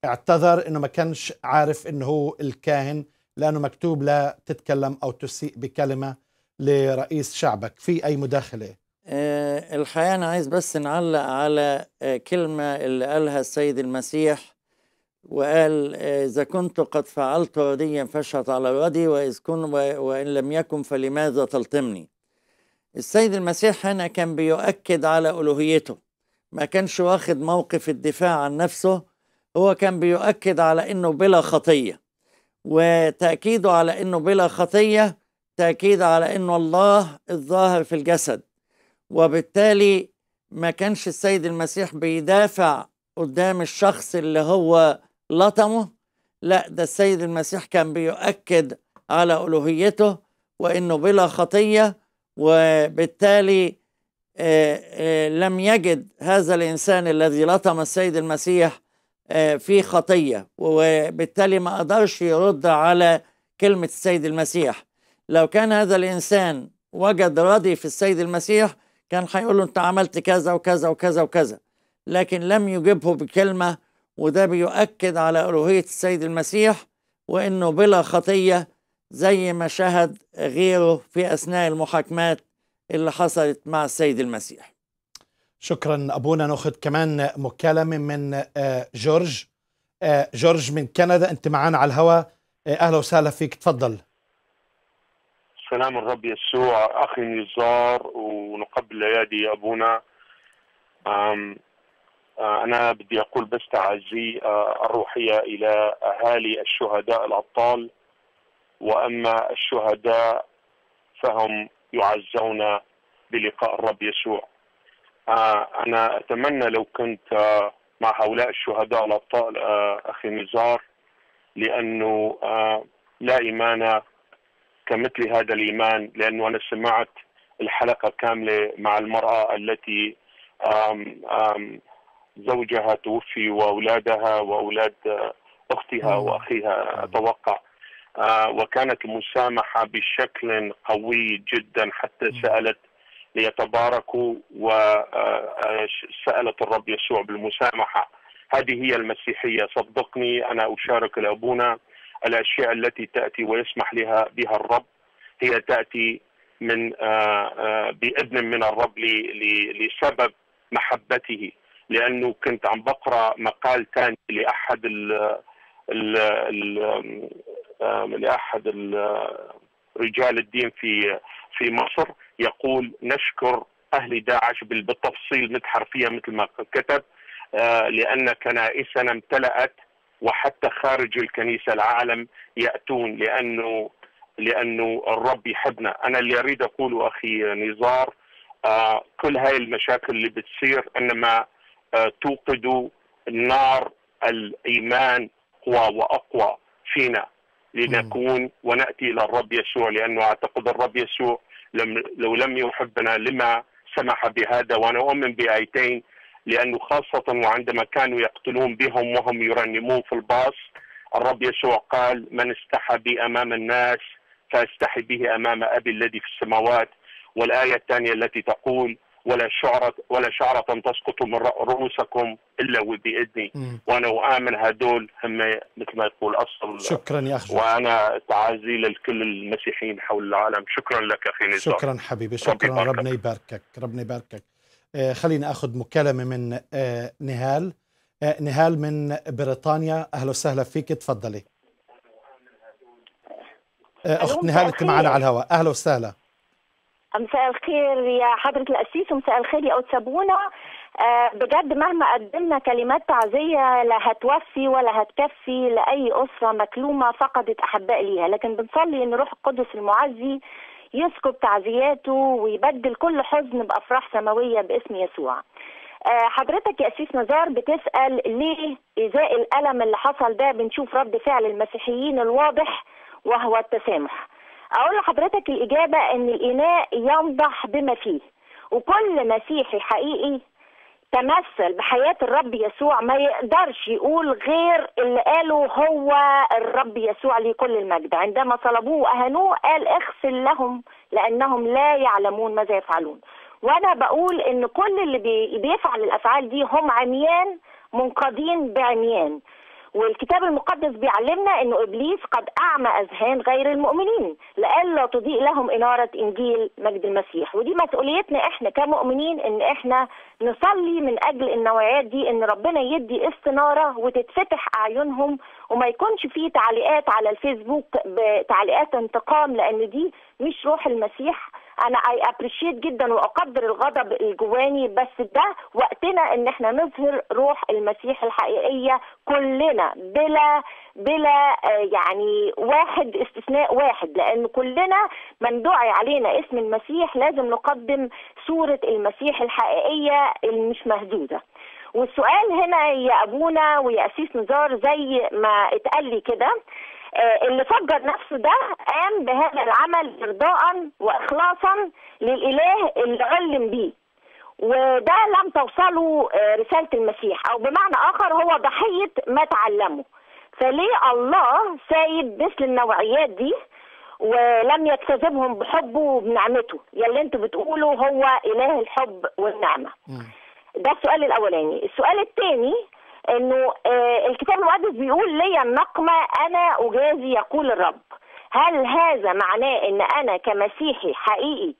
اعتذر إنه ما كانش عارف إنه هو الكاهن لأنه مكتوب لا تتكلم أو تسيء بكلمة لرئيس شعبك في أي مداخلة أه الحقيقة أنا عايز بس نعلق على آه، كلمة اللي قالها السيد المسيح وقال آه، إذا كنت قد فعلت رديا فاشهد على ردي وإذ كن وإن لم يكن فلماذا تلطمني السيد المسيح هنا كان بيؤكد على ألوهيته ما كانش واخد موقف الدفاع عن نفسه هو كان بيؤكد على أنه بلا خطية وتأكيده على أنه بلا خطية تأكيد على أنه الله الظاهر في الجسد وبالتالي ما كانش السيد المسيح بيدافع قدام الشخص اللي هو لطمه لا ده السيد المسيح كان بيؤكد على ألوهيته وأنه بلا خطية وبالتالي آآ آه، آآ آه، لم يجد هذا الإنسان الذي لطم السيد المسيح آه، في خطية وبالتالي ما قدرش يرد على كلمة السيد المسيح لو كان هذا الإنسان وجد رضي في السيد المسيح كان هيقول له أنت عملت كذا وكذا وكذا وكذا لكن لم يجبه بكلمة وده بيؤكد على ألوهية السيد المسيح وإنه بلا خطية زي ما شهد غيره في أثناء المحاكمات اللي حصلت مع السيد المسيح شكرا ابونا ناخذ كمان مكالمه من آه، جورج آه، جورج من كندا انت معنا على الهواء آه، اهلا وسهلا فيك تفضل سلام الرب يسوع اخي نزار ونقبل ايادي يا ابونا أم انا بدي اقول بس تعزي الروحيه الى اهالي الشهداء الابطال واما الشهداء فهم يعزون بلقاء الرب يسوع آه، انا اتمنى لو كنت آه، مع هؤلاء الشهداء الابطال آه، اخي نزار لانه لا ايمان كمثل هذا الايمان لانه انا سمعت الحلقه كامله مع المراه التي زوجها توفي واولادها واولاد اختها نعم. واخيها اتوقع نعم. وكانت المسامحه بشكل قوي جدا حتى نعم. سالت ليتباركوا وسألت آه، آه، الرب يسوع بالمسامحة هذه هي المسيحية صدقني أنا أشارك لأبونا الأشياء التي تأتي ويسمح لها بها الرب هي تأتي من آه، بإذن من الرب لسبب محبته لأنه كنت عم بقرأ مقال ثاني لأحد ال ال ال لأحد رجال الدين في في مصر يقول نشكر اهل داعش بالتفصيل مثل حرفيا مثل ما كتب آه، لان كنائسنا امتلأت وحتى خارج الكنيسه العالم ياتون لانه لانه الرب يحبنا، انا اللي اريد اقوله اخي نزار آه، كل هاي المشاكل اللي بتصير انما آه، توقد نار الايمان اقوى واقوى فينا لنكون وناتي الى الرب يسوع لانه اعتقد الرب يسوع لم لو لم يحبنا لما سمح بهذا وانا اؤمن بايتين لانه خاصه وعندما كانوا يقتلون بهم وهم يرنمون في الباص الرب يسوع قال من استحى بي امام الناس فاستحي به امام ابي الذي في السماوات والايه الثانيه التي تقول ولا شعرة ولا شعرة تسقط من رؤوسكم إلا وبإذني وأنا وآمن هدول هم مثل ما يقول أصل شكرا يا أخي وأنا تعازي لكل المسيحيين حول العالم شكرا لك أخي نزار شكرا حبيبي شكرا ربنا ربنا يباركك ربنا يباركك آه خلينا أخذ مكالمة من آه نهال آه نهال من بريطانيا أهلا وسهلا فيك تفضلي آه، أخت نهال أنت معنا على الهواء أهلا وسهلا مساء الخير يا حضرة القسيس ومساء الخير يا قدس سابونا أه بجد مهما قدمنا كلمات تعزية لا هتوفي ولا هتكفي لأي أسرة مكلومة فقدت أحباء ليها لكن بنصلي إن روح القدس المعزي يسكب تعزياته ويبدل كل حزن بأفراح سماوية باسم يسوع أه حضرتك يا أسيس نزار بتسأل ليه إزاء الألم اللي حصل ده بنشوف رد فعل المسيحيين الواضح وهو التسامح اقول لحضرتك الاجابه ان الاناء ينضح بما فيه وكل مسيحي حقيقي تمثل بحياة الرب يسوع ما يقدرش يقول غير اللي قاله هو الرب يسوع ليه كل المجد عندما صلبوه واهانوه قال اغسل لهم لأنهم لا يعلمون ماذا يفعلون وأنا بقول إن كل اللي بيفعل الأفعال دي هم عميان منقادين بعميان والكتاب المقدس بيعلمنا انه ابليس قد اعمى اذهان غير المؤمنين لئلا تضيء لهم اناره انجيل مجد المسيح ودي مسؤوليتنا احنا كمؤمنين ان احنا نصلي من اجل النوعيات دي ان ربنا يدي استناره وتتفتح اعينهم وما يكونش في تعليقات على الفيسبوك بتعليقات انتقام لان دي مش روح المسيح انا اي ابريشيت جدا واقدر الغضب الجواني بس ده وقتنا ان احنا نظهر روح المسيح الحقيقيه كلنا بلا بلا آه، يعني واحد استثناء واحد لان كلنا من دعي علينا اسم المسيح لازم نقدم صوره المسيح الحقيقيه المش مهدوده والسؤال هنا يا ابونا ويا اسيس نزار زي ما اتقال لي كده آه، اللي فجر نفسه ده قام بهذا العمل ارضاء واخلاصا للاله اللي علم بيه وده لم توصله آه، رساله المسيح او بمعنى اخر هو ضحيه ما تعلمه فليه الله سايب مثل النوعيات دي ولم يكتسبهم بحبه وبنعمته يلي انتوا بتقولوا هو اله الحب والنعمه ده السؤال الاولاني السؤال الثاني انه آه، الكتاب المقدس بيقول لي النقمه انا اجازي يقول الرب هل هذا معناه ان انا كمسيحي حقيقي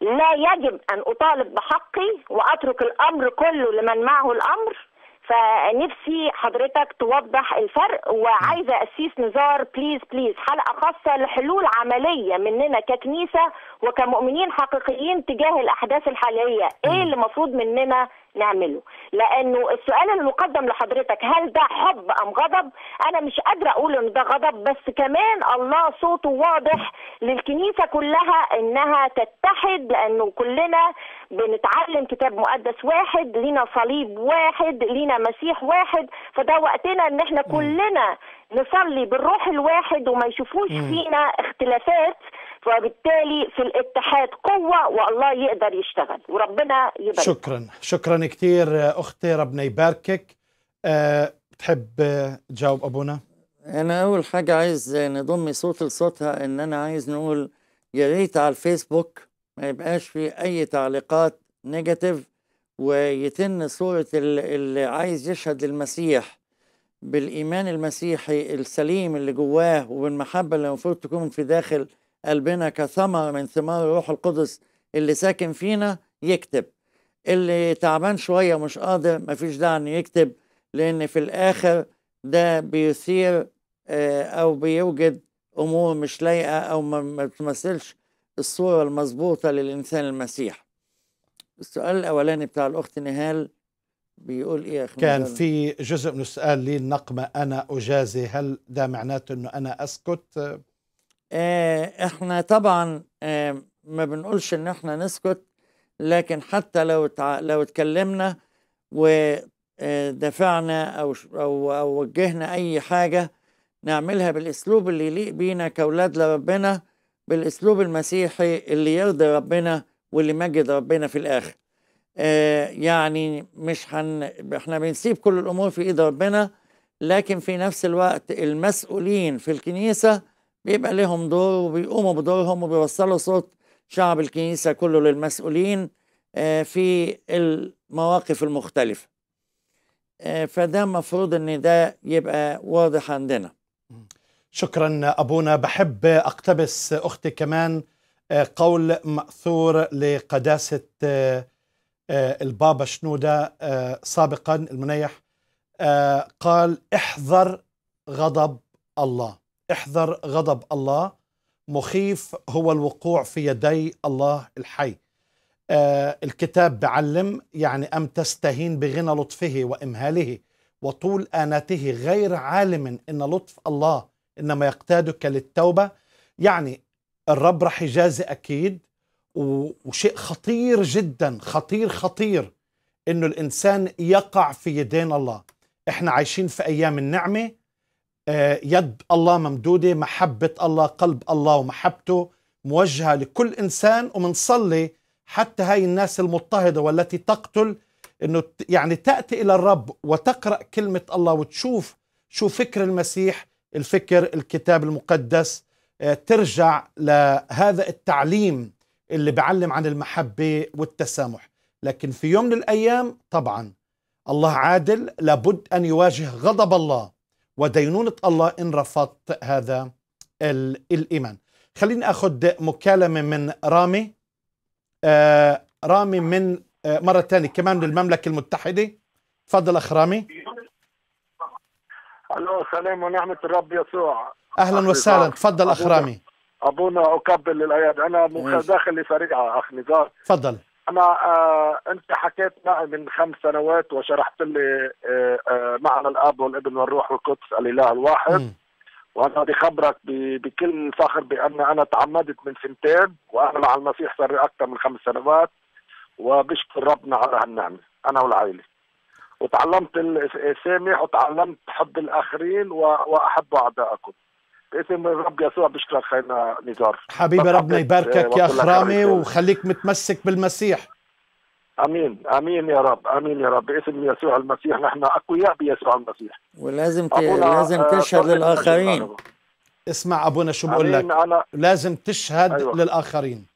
لا يجب ان اطالب بحقي واترك الامر كله لمن معه الامر فنفسي حضرتك توضح الفرق وعايزه اسيس نزار بليز بليز حلقه خاصه لحلول عمليه مننا ككنيسه وكمؤمنين حقيقيين تجاه الاحداث الحاليه ايه اللي المفروض مننا نعمله لانه السؤال المقدم لحضرتك هل ده حب ام غضب انا مش قادره اقول ان ده غضب بس كمان الله صوته واضح للكنيسه كلها انها تتحد لانه كلنا بنتعلم كتاب مقدس واحد لينا صليب واحد لينا مسيح واحد فده وقتنا ان احنا كلنا نصلي بالروح الواحد وما يشوفوش فينا اختلافات فبالتالي في الاتحاد قوة والله يقدر يشتغل وربنا يبارك شكرا شكرا كثير أختي ربنا يباركك أه تحب تجاوب أبونا أنا أول حاجة عايز نضم صوت لصوتها إن أنا عايز نقول يا ريت على الفيسبوك ما يبقاش في أي تعليقات نيجاتيف ويتم صورة اللي عايز يشهد للمسيح بالايمان المسيحي السليم اللي جواه وبالمحبه اللي المفروض تكون في داخل قلبنا كثمر من ثمار الروح القدس اللي ساكن فينا يكتب اللي تعبان شويه مش قادر مفيش داعي انه يكتب لان في الاخر ده بيثير آه، او بيوجد امور مش لايقه او ما بتمثلش الصوره المظبوطه للانسان المسيح السؤال الاولاني بتاع الاخت نهال بيقول ايه يا اخي كان في جزء من السؤال لي النقمه انا اجازي هل ده معناته انه انا اسكت؟ آه احنا طبعا آه ما بنقولش ان احنا نسكت لكن حتى لو تع... لو اتكلمنا ودفعنا او او وجهنا اي حاجه نعملها بالاسلوب اللي يليق بينا كاولاد لربنا بالاسلوب المسيحي اللي يرضي ربنا واللي مجد ربنا في الاخر آه، يعني مش هن احنا بنسيب كل الامور في ايد ربنا لكن في نفس الوقت المسؤولين في الكنيسه بيبقى لهم دور وبيقوموا بدورهم وبيوصلوا صوت شعب الكنيسه كله للمسؤولين آه، في المواقف المختلفه آه، فده مفروض ان ده يبقى واضح عندنا شكرا ابونا بحب اقتبس اختي كمان قول ماثور لقداسه آه، البابا شنودة آه، سابقا المنيح آه، قال احذر غضب الله احذر غضب الله مخيف هو الوقوع في يدي الله الحي الكتاب بعلم يعني أم تستهين بغنى لطفه وإمهاله وطول آناته غير عالم إن لطف الله إنما يقتادك للتوبة يعني الرب رح يجازي أكيد وشيء خطير جدا خطير خطير انه الانسان يقع في يدين الله احنا عايشين في ايام النعمه آه، يد الله ممدوده محبه الله قلب الله ومحبته موجهه لكل انسان ومنصلي حتى هاي الناس المضطهده والتي تقتل انه يعني تاتي الى الرب وتقرا كلمه الله وتشوف شو فكر المسيح الفكر الكتاب المقدس آه، ترجع لهذا التعليم اللي بعلم عن المحبة والتسامح لكن في يوم من الأيام طبعا الله عادل لابد أن يواجه غضب الله ودينونة الله إن رفضت هذا الإيمان خليني أخذ مكالمة من رامي آه رامي من آه مرة ثانية كمان من المملكة المتحدة تفضل أخ رامي ألو سلام ونعمة الرب يسوع أهلا وسهلا تفضل أخ رامي ابونا اكبل للاياد انا داخل لفريق اخ نزار تفضل انا آه انت حكيت معي من خمس سنوات وشرحت لي آه آه معنى الاب والابن والروح والقدس الاله الواحد م. وانا بخبرك بكل فخر بان انا تعمدت من سنتين وانا مع المسيح صار اكثر من خمس سنوات وبشكر ربنا على هالنعمه انا والعائله وتعلمت السامح وتعلمت حب الاخرين واحب اعدائكم باسم الرب يسوع بشكرك خينا نزار حبيبي ربنا يباركك آه، يا خرامي وخليك متمسك بالمسيح امين امين يا رب امين يا رب باسم يسوع المسيح نحن اقوياء بيسوع المسيح ولازم ت... لازم آه، تشهد للاخرين اسمع ابونا شو بقول لك أنا... لازم تشهد أيوة. للاخرين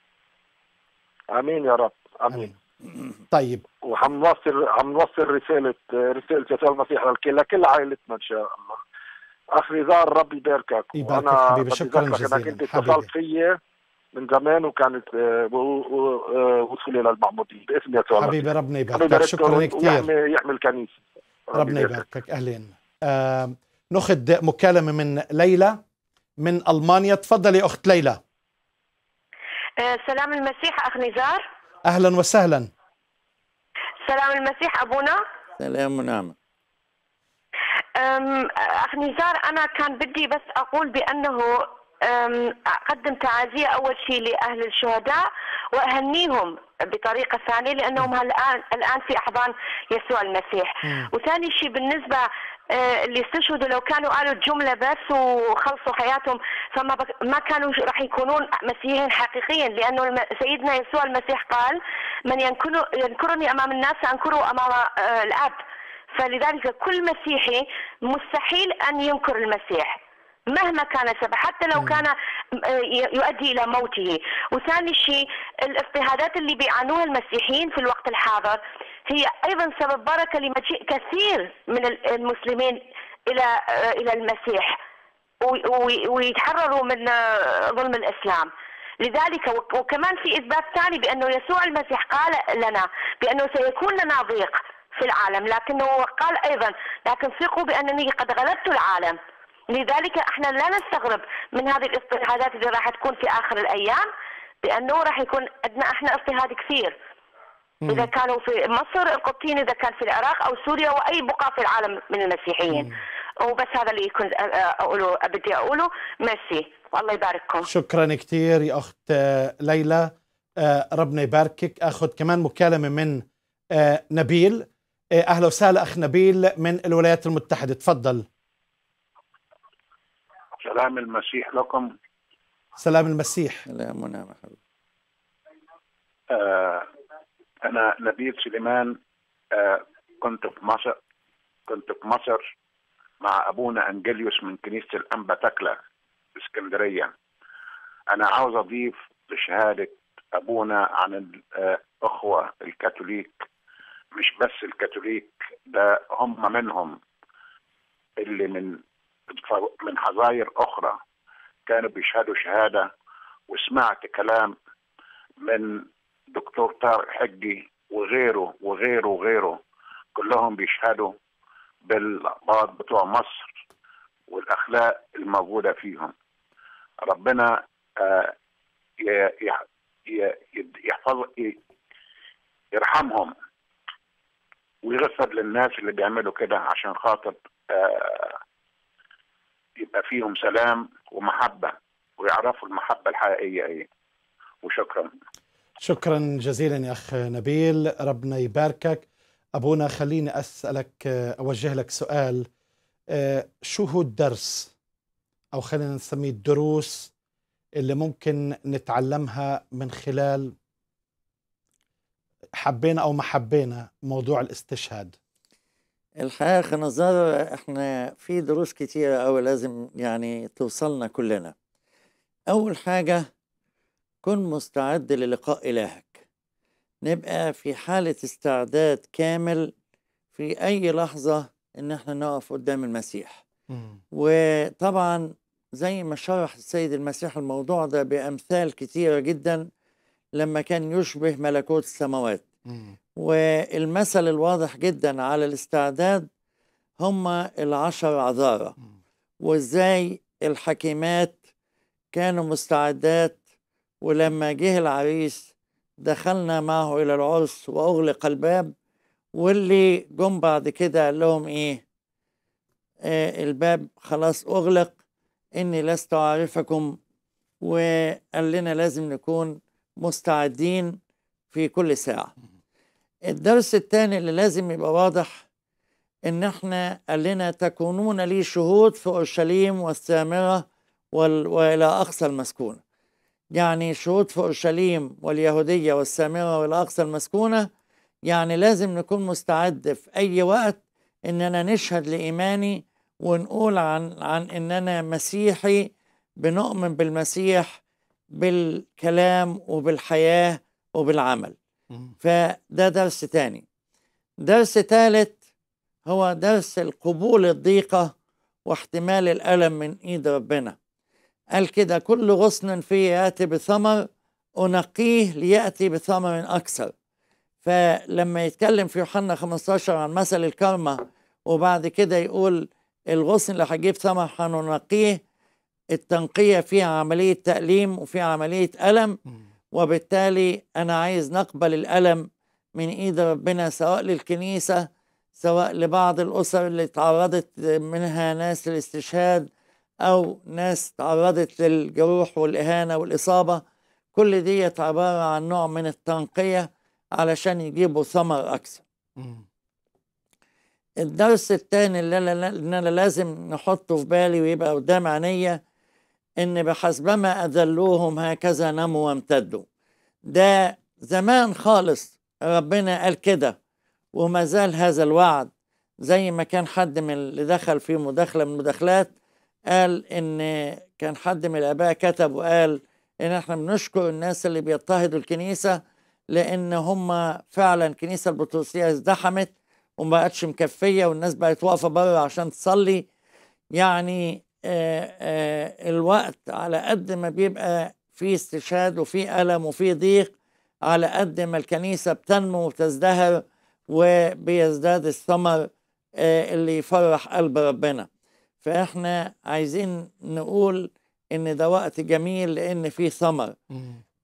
امين يا رب امين, أمين. طيب وحنوصل حنوصل رساله رساله يسوع المسيح لكل عائلتنا ان شاء الله اخ نزار ربي يباركك يباركك حبيبي شكرا جزيلا انك انت اتصلت فيا من زمان وكانت آه، آه، وصولي للمعمودين يا الله حبيبي ربنا يباركك شكرا كثير يحمل كنيسه ربنا يباركك اهلين آه ناخذ مكالمه من ليلى من المانيا تفضلي اخت ليلى آه، سلام المسيح اخ نزار اهلا وسهلا سلام المسيح ابونا سلام ونعمه أخ نزار أنا كان بدي بس أقول بأنه أقدم تعازية أول شيء لأهل الشهداء وأهنيهم بطريقة ثانية لأنهم الآن الآن في أحضان يسوع المسيح وثاني شيء بالنسبة أه، اللي استشهدوا لو كانوا قالوا الجملة بس وخلصوا حياتهم فما بك ما كانوا راح يكونون مسيحيين حقيقيا لأنه سيدنا يسوع المسيح قال من ينكرني أمام الناس أنكره أمام أه، الآب فلذلك كل مسيحي مستحيل أن ينكر المسيح مهما كان سبب حتى لو كان يؤدي الى موته وثاني شيء الاضطهادات اللي بيعانوها المسيحيين في الوقت الحاضر هي ايضا سبب بركه لمجيء كثير من المسلمين الى آه، الى المسيح ويتحرروا من آه، ظلم الاسلام لذلك وكمان في اثبات ثاني بانه يسوع المسيح قال لنا بانه سيكون لنا ضيق في العالم لكنه قال أيضا لكن ثقوا بأنني قد غلبت العالم لذلك احنا لا نستغرب من هذه الاضطهادات اللي راح تكون في اخر الايام بانه راح يكون عندنا احنا اضطهاد كثير مم. اذا كانوا في مصر القبطيين اذا كان في العراق او سوريا واي بقعه في العالم من المسيحيين وبس هذا اللي كنت آه، آه، اقوله بدي اقوله ميرسي والله يبارككم شكرا كثير يا اخت آه، ليلى ربنا يباركك اخذ كمان مكالمه من نبيل إيه، اهلا وسهلا اخ نبيل من الولايات المتحده تفضل سلام المسيح لكم سلام المسيح سلامنا محمد آه انا نبيل سليمان آه كنت في مصر كنت في مصر مع ابونا انجليوس من كنيسه الانبا تكلا في اسكندريه انا عاوز اضيف لشهاده ابونا عن الاخوه آه، الكاثوليك مش بس الكاثوليك ده هم منهم اللي من من حظاير اخرى كانوا بيشهدوا شهاده وسمعت كلام من دكتور طارق حجي وغيره وغيره وغيره كلهم بيشهدوا بالقضاة بتوع مصر والاخلاق الموجوده فيهم ربنا آه، يحفظ يرحمهم ويغفر للناس اللي بيعملوا كده عشان خاطر آه يبقى فيهم سلام ومحبه ويعرفوا المحبه الحقيقيه ايه وشكرا شكرا جزيلا يا اخ نبيل ربنا يباركك ابونا خليني اسالك آه، اوجه لك سؤال آه، شو هو الدرس او خلينا نسميه الدروس اللي ممكن نتعلمها من خلال حبينا او ما حبينا موضوع الاستشهاد الحقيقه اخي نزار احنا في دروس كثيره قوي لازم يعني توصلنا كلنا اول حاجه كن مستعد للقاء الهك نبقى في حاله استعداد كامل في اي لحظه ان احنا نقف قدام المسيح وطبعا زي ما شرح السيد المسيح الموضوع ده بامثال كثيره جدا لما كان يشبه ملكوت السماوات والمثل الواضح جدا على الاستعداد هم العشر عذارة وازاي الحكيمات كانوا مستعدات ولما جه العريس دخلنا معه إلى العرس وأغلق الباب واللي جم بعد كده قال لهم إيه آه الباب خلاص أغلق إني لست أعرفكم وقال لنا لازم نكون مستعدين في كل ساعة الدرس الثاني اللي لازم يبقى واضح ان احنا قال لنا تكونون لي شهود في اورشليم والسامره والى اقصى المسكونه يعني شهود في اورشليم واليهوديه والسامره والى اقصى المسكونه يعني لازم نكون مستعد في اي وقت اننا نشهد لايماني ونقول عن عن اننا مسيحي بنؤمن بالمسيح بالكلام وبالحياة وبالعمل فده درس تاني درس تالت هو درس القبول الضيقة واحتمال الألم من إيد ربنا قال كده كل غصن فيه يأتي بثمر أنقيه ليأتي بثمر أكثر فلما يتكلم في يوحنا 15 عن مثل الكرمة وبعد كده يقول الغصن اللي هجيب ثمر هننقيه التنقية فيها عملية تأليم وفيها عملية ألم وبالتالي أنا عايز نقبل الألم من إيد ربنا سواء للكنيسة سواء لبعض الأسر اللي تعرضت منها ناس للاستشهاد أو ناس تعرضت للجروح والإهانة والإصابة كل دي عبارة عن نوع من التنقية علشان يجيبوا ثمر أكثر الدرس الثاني اللي أنا لازم نحطه في بالي ويبقى قدام عينيا ان بحسبما اذلوهم هكذا نموا وامتدوا ده زمان خالص ربنا قال كده وما زال هذا الوعد زي ما كان حد من اللي دخل في مداخله من المداخلات قال ان كان حد من الاباء كتب وقال ان احنا بنشكر الناس اللي بيضطهدوا الكنيسه لان هم فعلا الكنيسه البطرسيه ازدحمت وما بقتش مكفيه والناس بقت واقفه بره عشان تصلي يعني آه، آه، الوقت على قد ما بيبقى في استشهاد وفي ألم وفي ضيق على قد ما الكنيسة بتنمو وبتزدهر وبيزداد الثمر آه، اللي يفرح قلب ربنا فإحنا عايزين نقول إن ده وقت جميل لأن فيه ثمر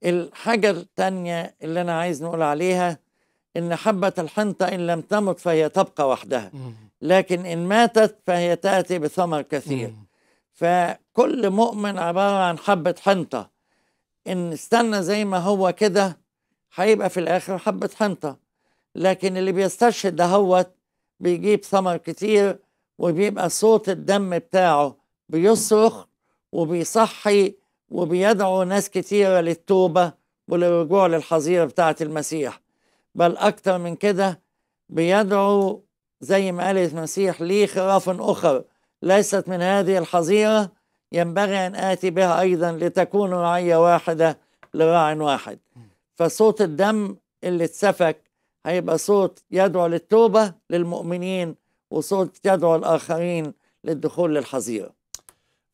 الحاجة الثانيه اللي أنا عايز نقول عليها إن حبة الحنطة إن لم تمت فهي تبقى وحدها لكن إن ماتت فهي تأتي بثمر كثير فكل مؤمن عبارة عن حبة حنطة إن استنى زي ما هو كده هيبقى في الآخر حبة حنطة لكن اللي بيستشهد دهوت بيجيب ثمر كتير وبيبقى صوت الدم بتاعه بيصرخ وبيصحي وبيدعو ناس كتيرة للتوبة وللرجوع للحظيرة بتاعة المسيح بل أكتر من كده بيدعو زي ما قال المسيح ليه خراف آخر ليست من هذه الحظيرة ينبغي أن آتي بها أيضا لتكون رعية واحدة لراع واحد فصوت الدم اللي اتسفك هيبقى صوت يدعو للتوبة للمؤمنين وصوت يدعو الآخرين للدخول للحظيرة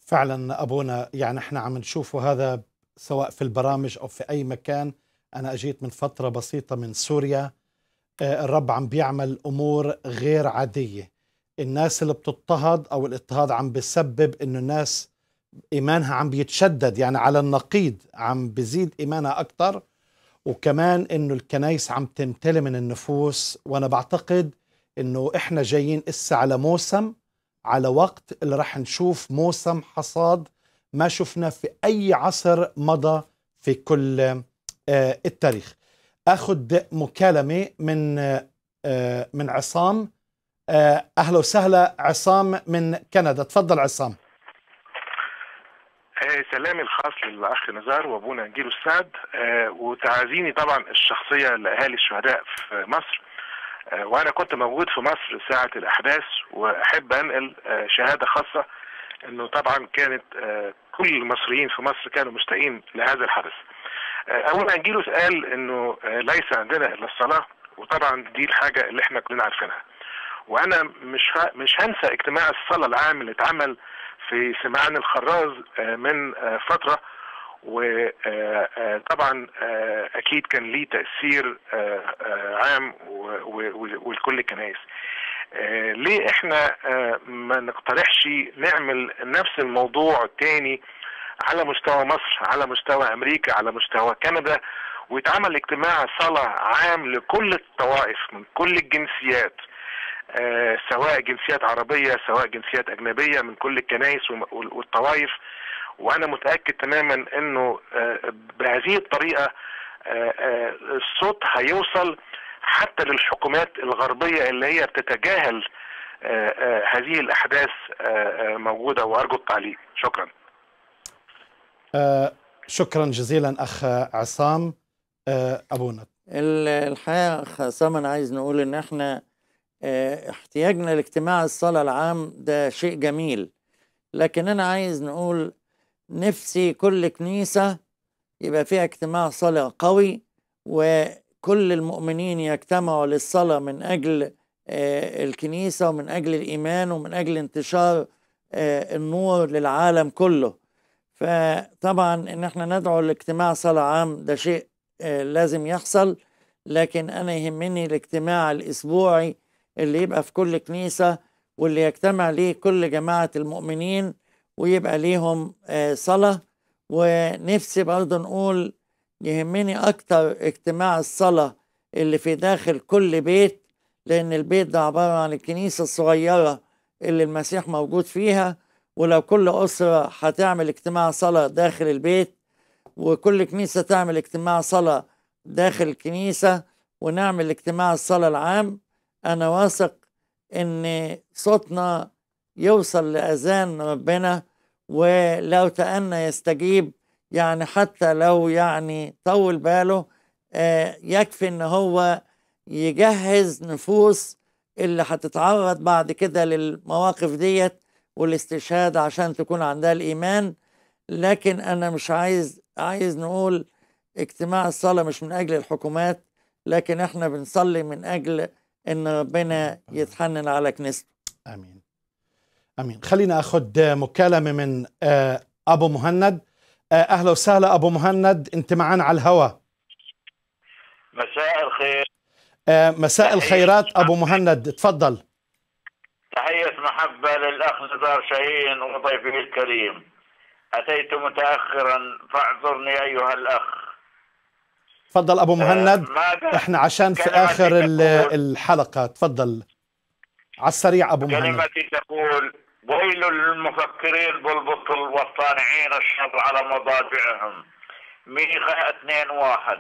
فعلا أبونا يعني احنا عم نشوفه هذا سواء في البرامج أو في أي مكان أنا أجيت من فترة بسيطة من سوريا آه، الرب عم بيعمل أمور غير عادية الناس اللي بتضطهد او الاضطهاد عم بسبب انه الناس ايمانها عم بيتشدد يعني على النقيض عم بزيد ايمانها اكثر وكمان انه الكنايس عم تمتلي من النفوس وانا بعتقد انه احنا جايين اسا على موسم على وقت اللي راح نشوف موسم حصاد ما شفنا في اي عصر مضى في كل آه، التاريخ اخذ مكالمه من آه، من عصام آه، اهلا وسهلا عصام من كندا تفضل عصام آه، سلامي الخاص للاخ نزار وابونا نجيل السعد آه، وتعازيني طبعا الشخصيه لاهالي الشهداء في مصر وانا كنت موجود في مصر ساعه الاحداث واحب انقل شهاده خاصه انه طبعا كانت كل المصريين في مصر كانوا مشتاقين لهذا الحدث اول انجيلوس قال انه ليس عندنا الا الصلاه وطبعا دي الحاجه اللي احنا كلنا عارفينها وانا مش مش هنسى اجتماع الصلاه العام اللي اتعمل في سمعان الخراز آه، من آه، فتره وطبعا آه، اكيد كان ليه تاثير عام ولكل الكنائس ليه احنا ما نقترحش نعمل نفس الموضوع تاني على مستوى مصر على مستوى امريكا على مستوى كندا ويتعمل اجتماع صلاه عام لكل الطوائف من كل الجنسيات آه، سواء جنسيات عربيه سواء جنسيات اجنبيه من كل الكنائس والطوائف وانا متاكد تماما انه آه، بهذه الطريقه آه، الصوت هيوصل حتى للحكومات الغربيه اللي هي بتتجاهل هذه الاحداث موجوده وارجو التعليق شكرا شكرا جزيلا اخ عصام ابونا الحقيقه اخ عصام انا عايز نقول ان احنا آه، احتياجنا لاجتماع الصلاة العام ده شيء جميل لكن أنا عايز نقول نفسي كل كنيسة يبقى فيها اجتماع صلاة قوي وكل المؤمنين يجتمعوا للصلاة من أجل آه، الكنيسة ومن أجل الإيمان ومن أجل انتشار آه، النور للعالم كله فطبعا ان احنا ندعو لاجتماع صلاة عام ده شيء لازم يحصل لكن انا يهمني الاجتماع الاسبوعي اللي يبقى في كل كنيسة واللي يجتمع ليه كل جماعة المؤمنين ويبقى ليهم آه، صلاة ونفسي برضه نقول يهمني أكتر اجتماع الصلاة اللي في داخل كل بيت لأن البيت ده عبارة عن الكنيسة الصغيرة اللي المسيح موجود فيها ولو كل أسرة هتعمل اجتماع صلاة داخل البيت وكل كنيسة تعمل اجتماع صلاة داخل الكنيسة ونعمل اجتماع الصلاة العام أنا واثق إن صوتنا يوصل لأذان ربنا ولو تأنى يستجيب يعني حتى لو يعني طول باله آه، يكفي إن هو يجهز نفوس اللي هتتعرض بعد كده للمواقف ديت والاستشهاد عشان تكون عندها الإيمان لكن أنا مش عايز عايز نقول اجتماع الصلاة مش من أجل الحكومات لكن احنا بنصلي من أجل ان ربنا يتحنن على كنيسته امين امين خلينا اخذ مكالمه من آه، ابو مهند آه، اهلا وسهلا ابو مهند انت معنا على الهوا مساء الخير آه، مساء الخيرات ابو مهند تفضل تحية محبة للأخ نزار شاهين وضيفه الكريم أتيت متأخرا فاعذرني أيها الأخ تفضل ابو آه، مهند احنا عشان في اخر الحلقه تفضل على السريع ابو مهند كلمتي تقول ويل المفكرين بالبطل والصانعين الشر على مضاجعهم ميخا اثنين واحد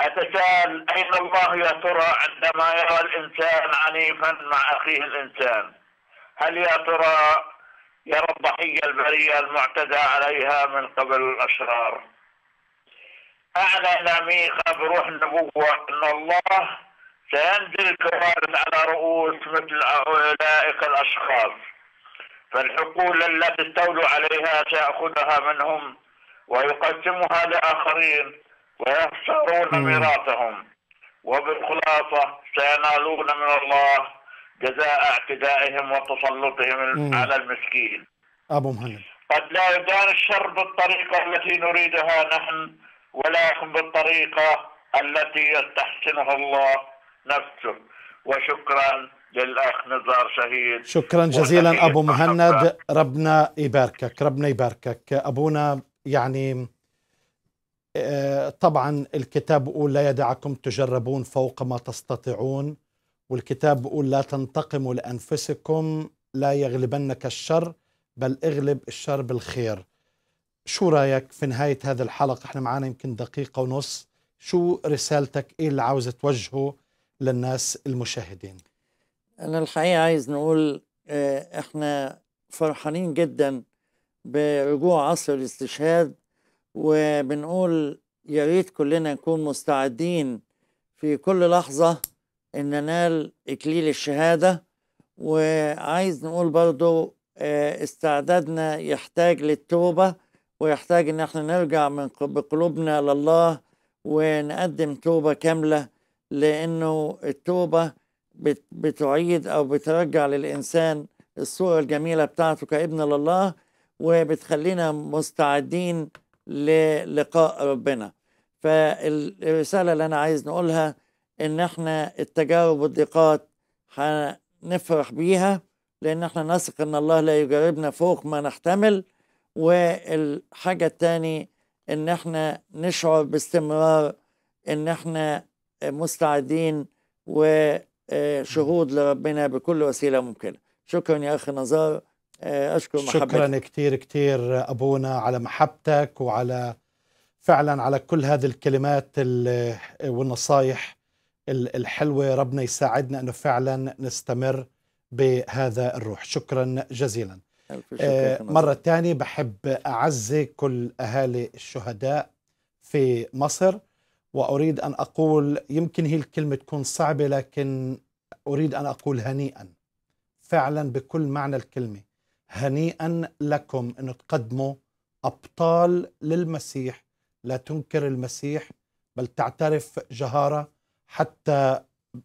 أتساءل أين الله يا ترى عندما يرى الإنسان عنيفا مع أخيه الإنسان هل يا ترى يرى الضحية البرية المعتدى عليها من قبل الأشرار أعلن ميقا بروح النبوة أن الله سينزل كرارا على رؤوس مثل أولئك الأشخاص فالحقول التي استولوا عليها سيأخذها منهم ويقسمها لآخرين ويخسرون ميراثهم وبالخلاصة سينالون من الله جزاء اعتدائهم وتسلطهم على المسكين أبو مهند قد لا يدان الشر بالطريقة التي نريدها نحن ولكن بالطريقة التي يستحسنها الله نفسه وشكرا للأخ نزار شهيد شكرا جزيلا أبو مهند ربنا يباركك ربنا يباركك أبونا يعني آه، طبعا الكتاب بيقول لا يدعكم تجربون فوق ما تستطيعون والكتاب بيقول لا تنتقموا لأنفسكم لا يغلبنك الشر بل اغلب الشر بالخير شو رايك في نهايه هذا الحلقه احنا معنا يمكن دقيقه ونص شو رسالتك ايه اللي عاوز توجهه للناس المشاهدين انا الحقيقه عايز نقول آه، احنا فرحانين جدا برجوع عصر الاستشهاد وبنقول يا ريت كلنا نكون مستعدين في كل لحظه ان ننال اكليل الشهاده وعايز نقول برضو آه، استعدادنا يحتاج للتوبه ويحتاج ان احنا نرجع من بقلوبنا لله ونقدم توبة كاملة لانه التوبة بتعيد او بترجع للانسان الصورة الجميلة بتاعته كابن لله وبتخلينا مستعدين للقاء ربنا فالرسالة اللي انا عايز نقولها ان احنا التجارب والضيقات هنفرح بيها لان احنا نثق ان الله لا يجربنا فوق ما نحتمل والحاجة الثانية ان احنا نشعر باستمرار ان احنا مستعدين وشهود لربنا بكل وسيلة ممكنة شكرا يا أخي نزار أشكر محبتك شكرا كثير كثير أبونا على محبتك وعلى فعلا على كل هذه الكلمات والنصايح الحلوة ربنا يساعدنا أنه فعلا نستمر بهذا الروح شكرا جزيلا يعني آه، مرة تانية بحب أعزي كل أهالي الشهداء في مصر وأريد أن أقول يمكن هي الكلمة تكون صعبة لكن أريد أن أقول هنيئا فعلا بكل معنى الكلمة هنيئا لكم أن تقدموا أبطال للمسيح لا تنكر المسيح بل تعترف جهارة حتى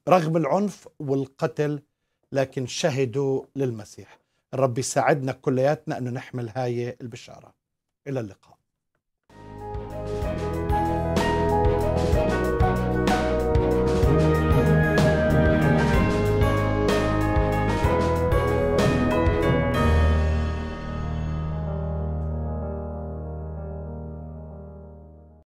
رغم العنف والقتل لكن شهدوا للمسيح الرب يساعدنا كلياتنا أنه نحمل هاي البشارة إلى اللقاء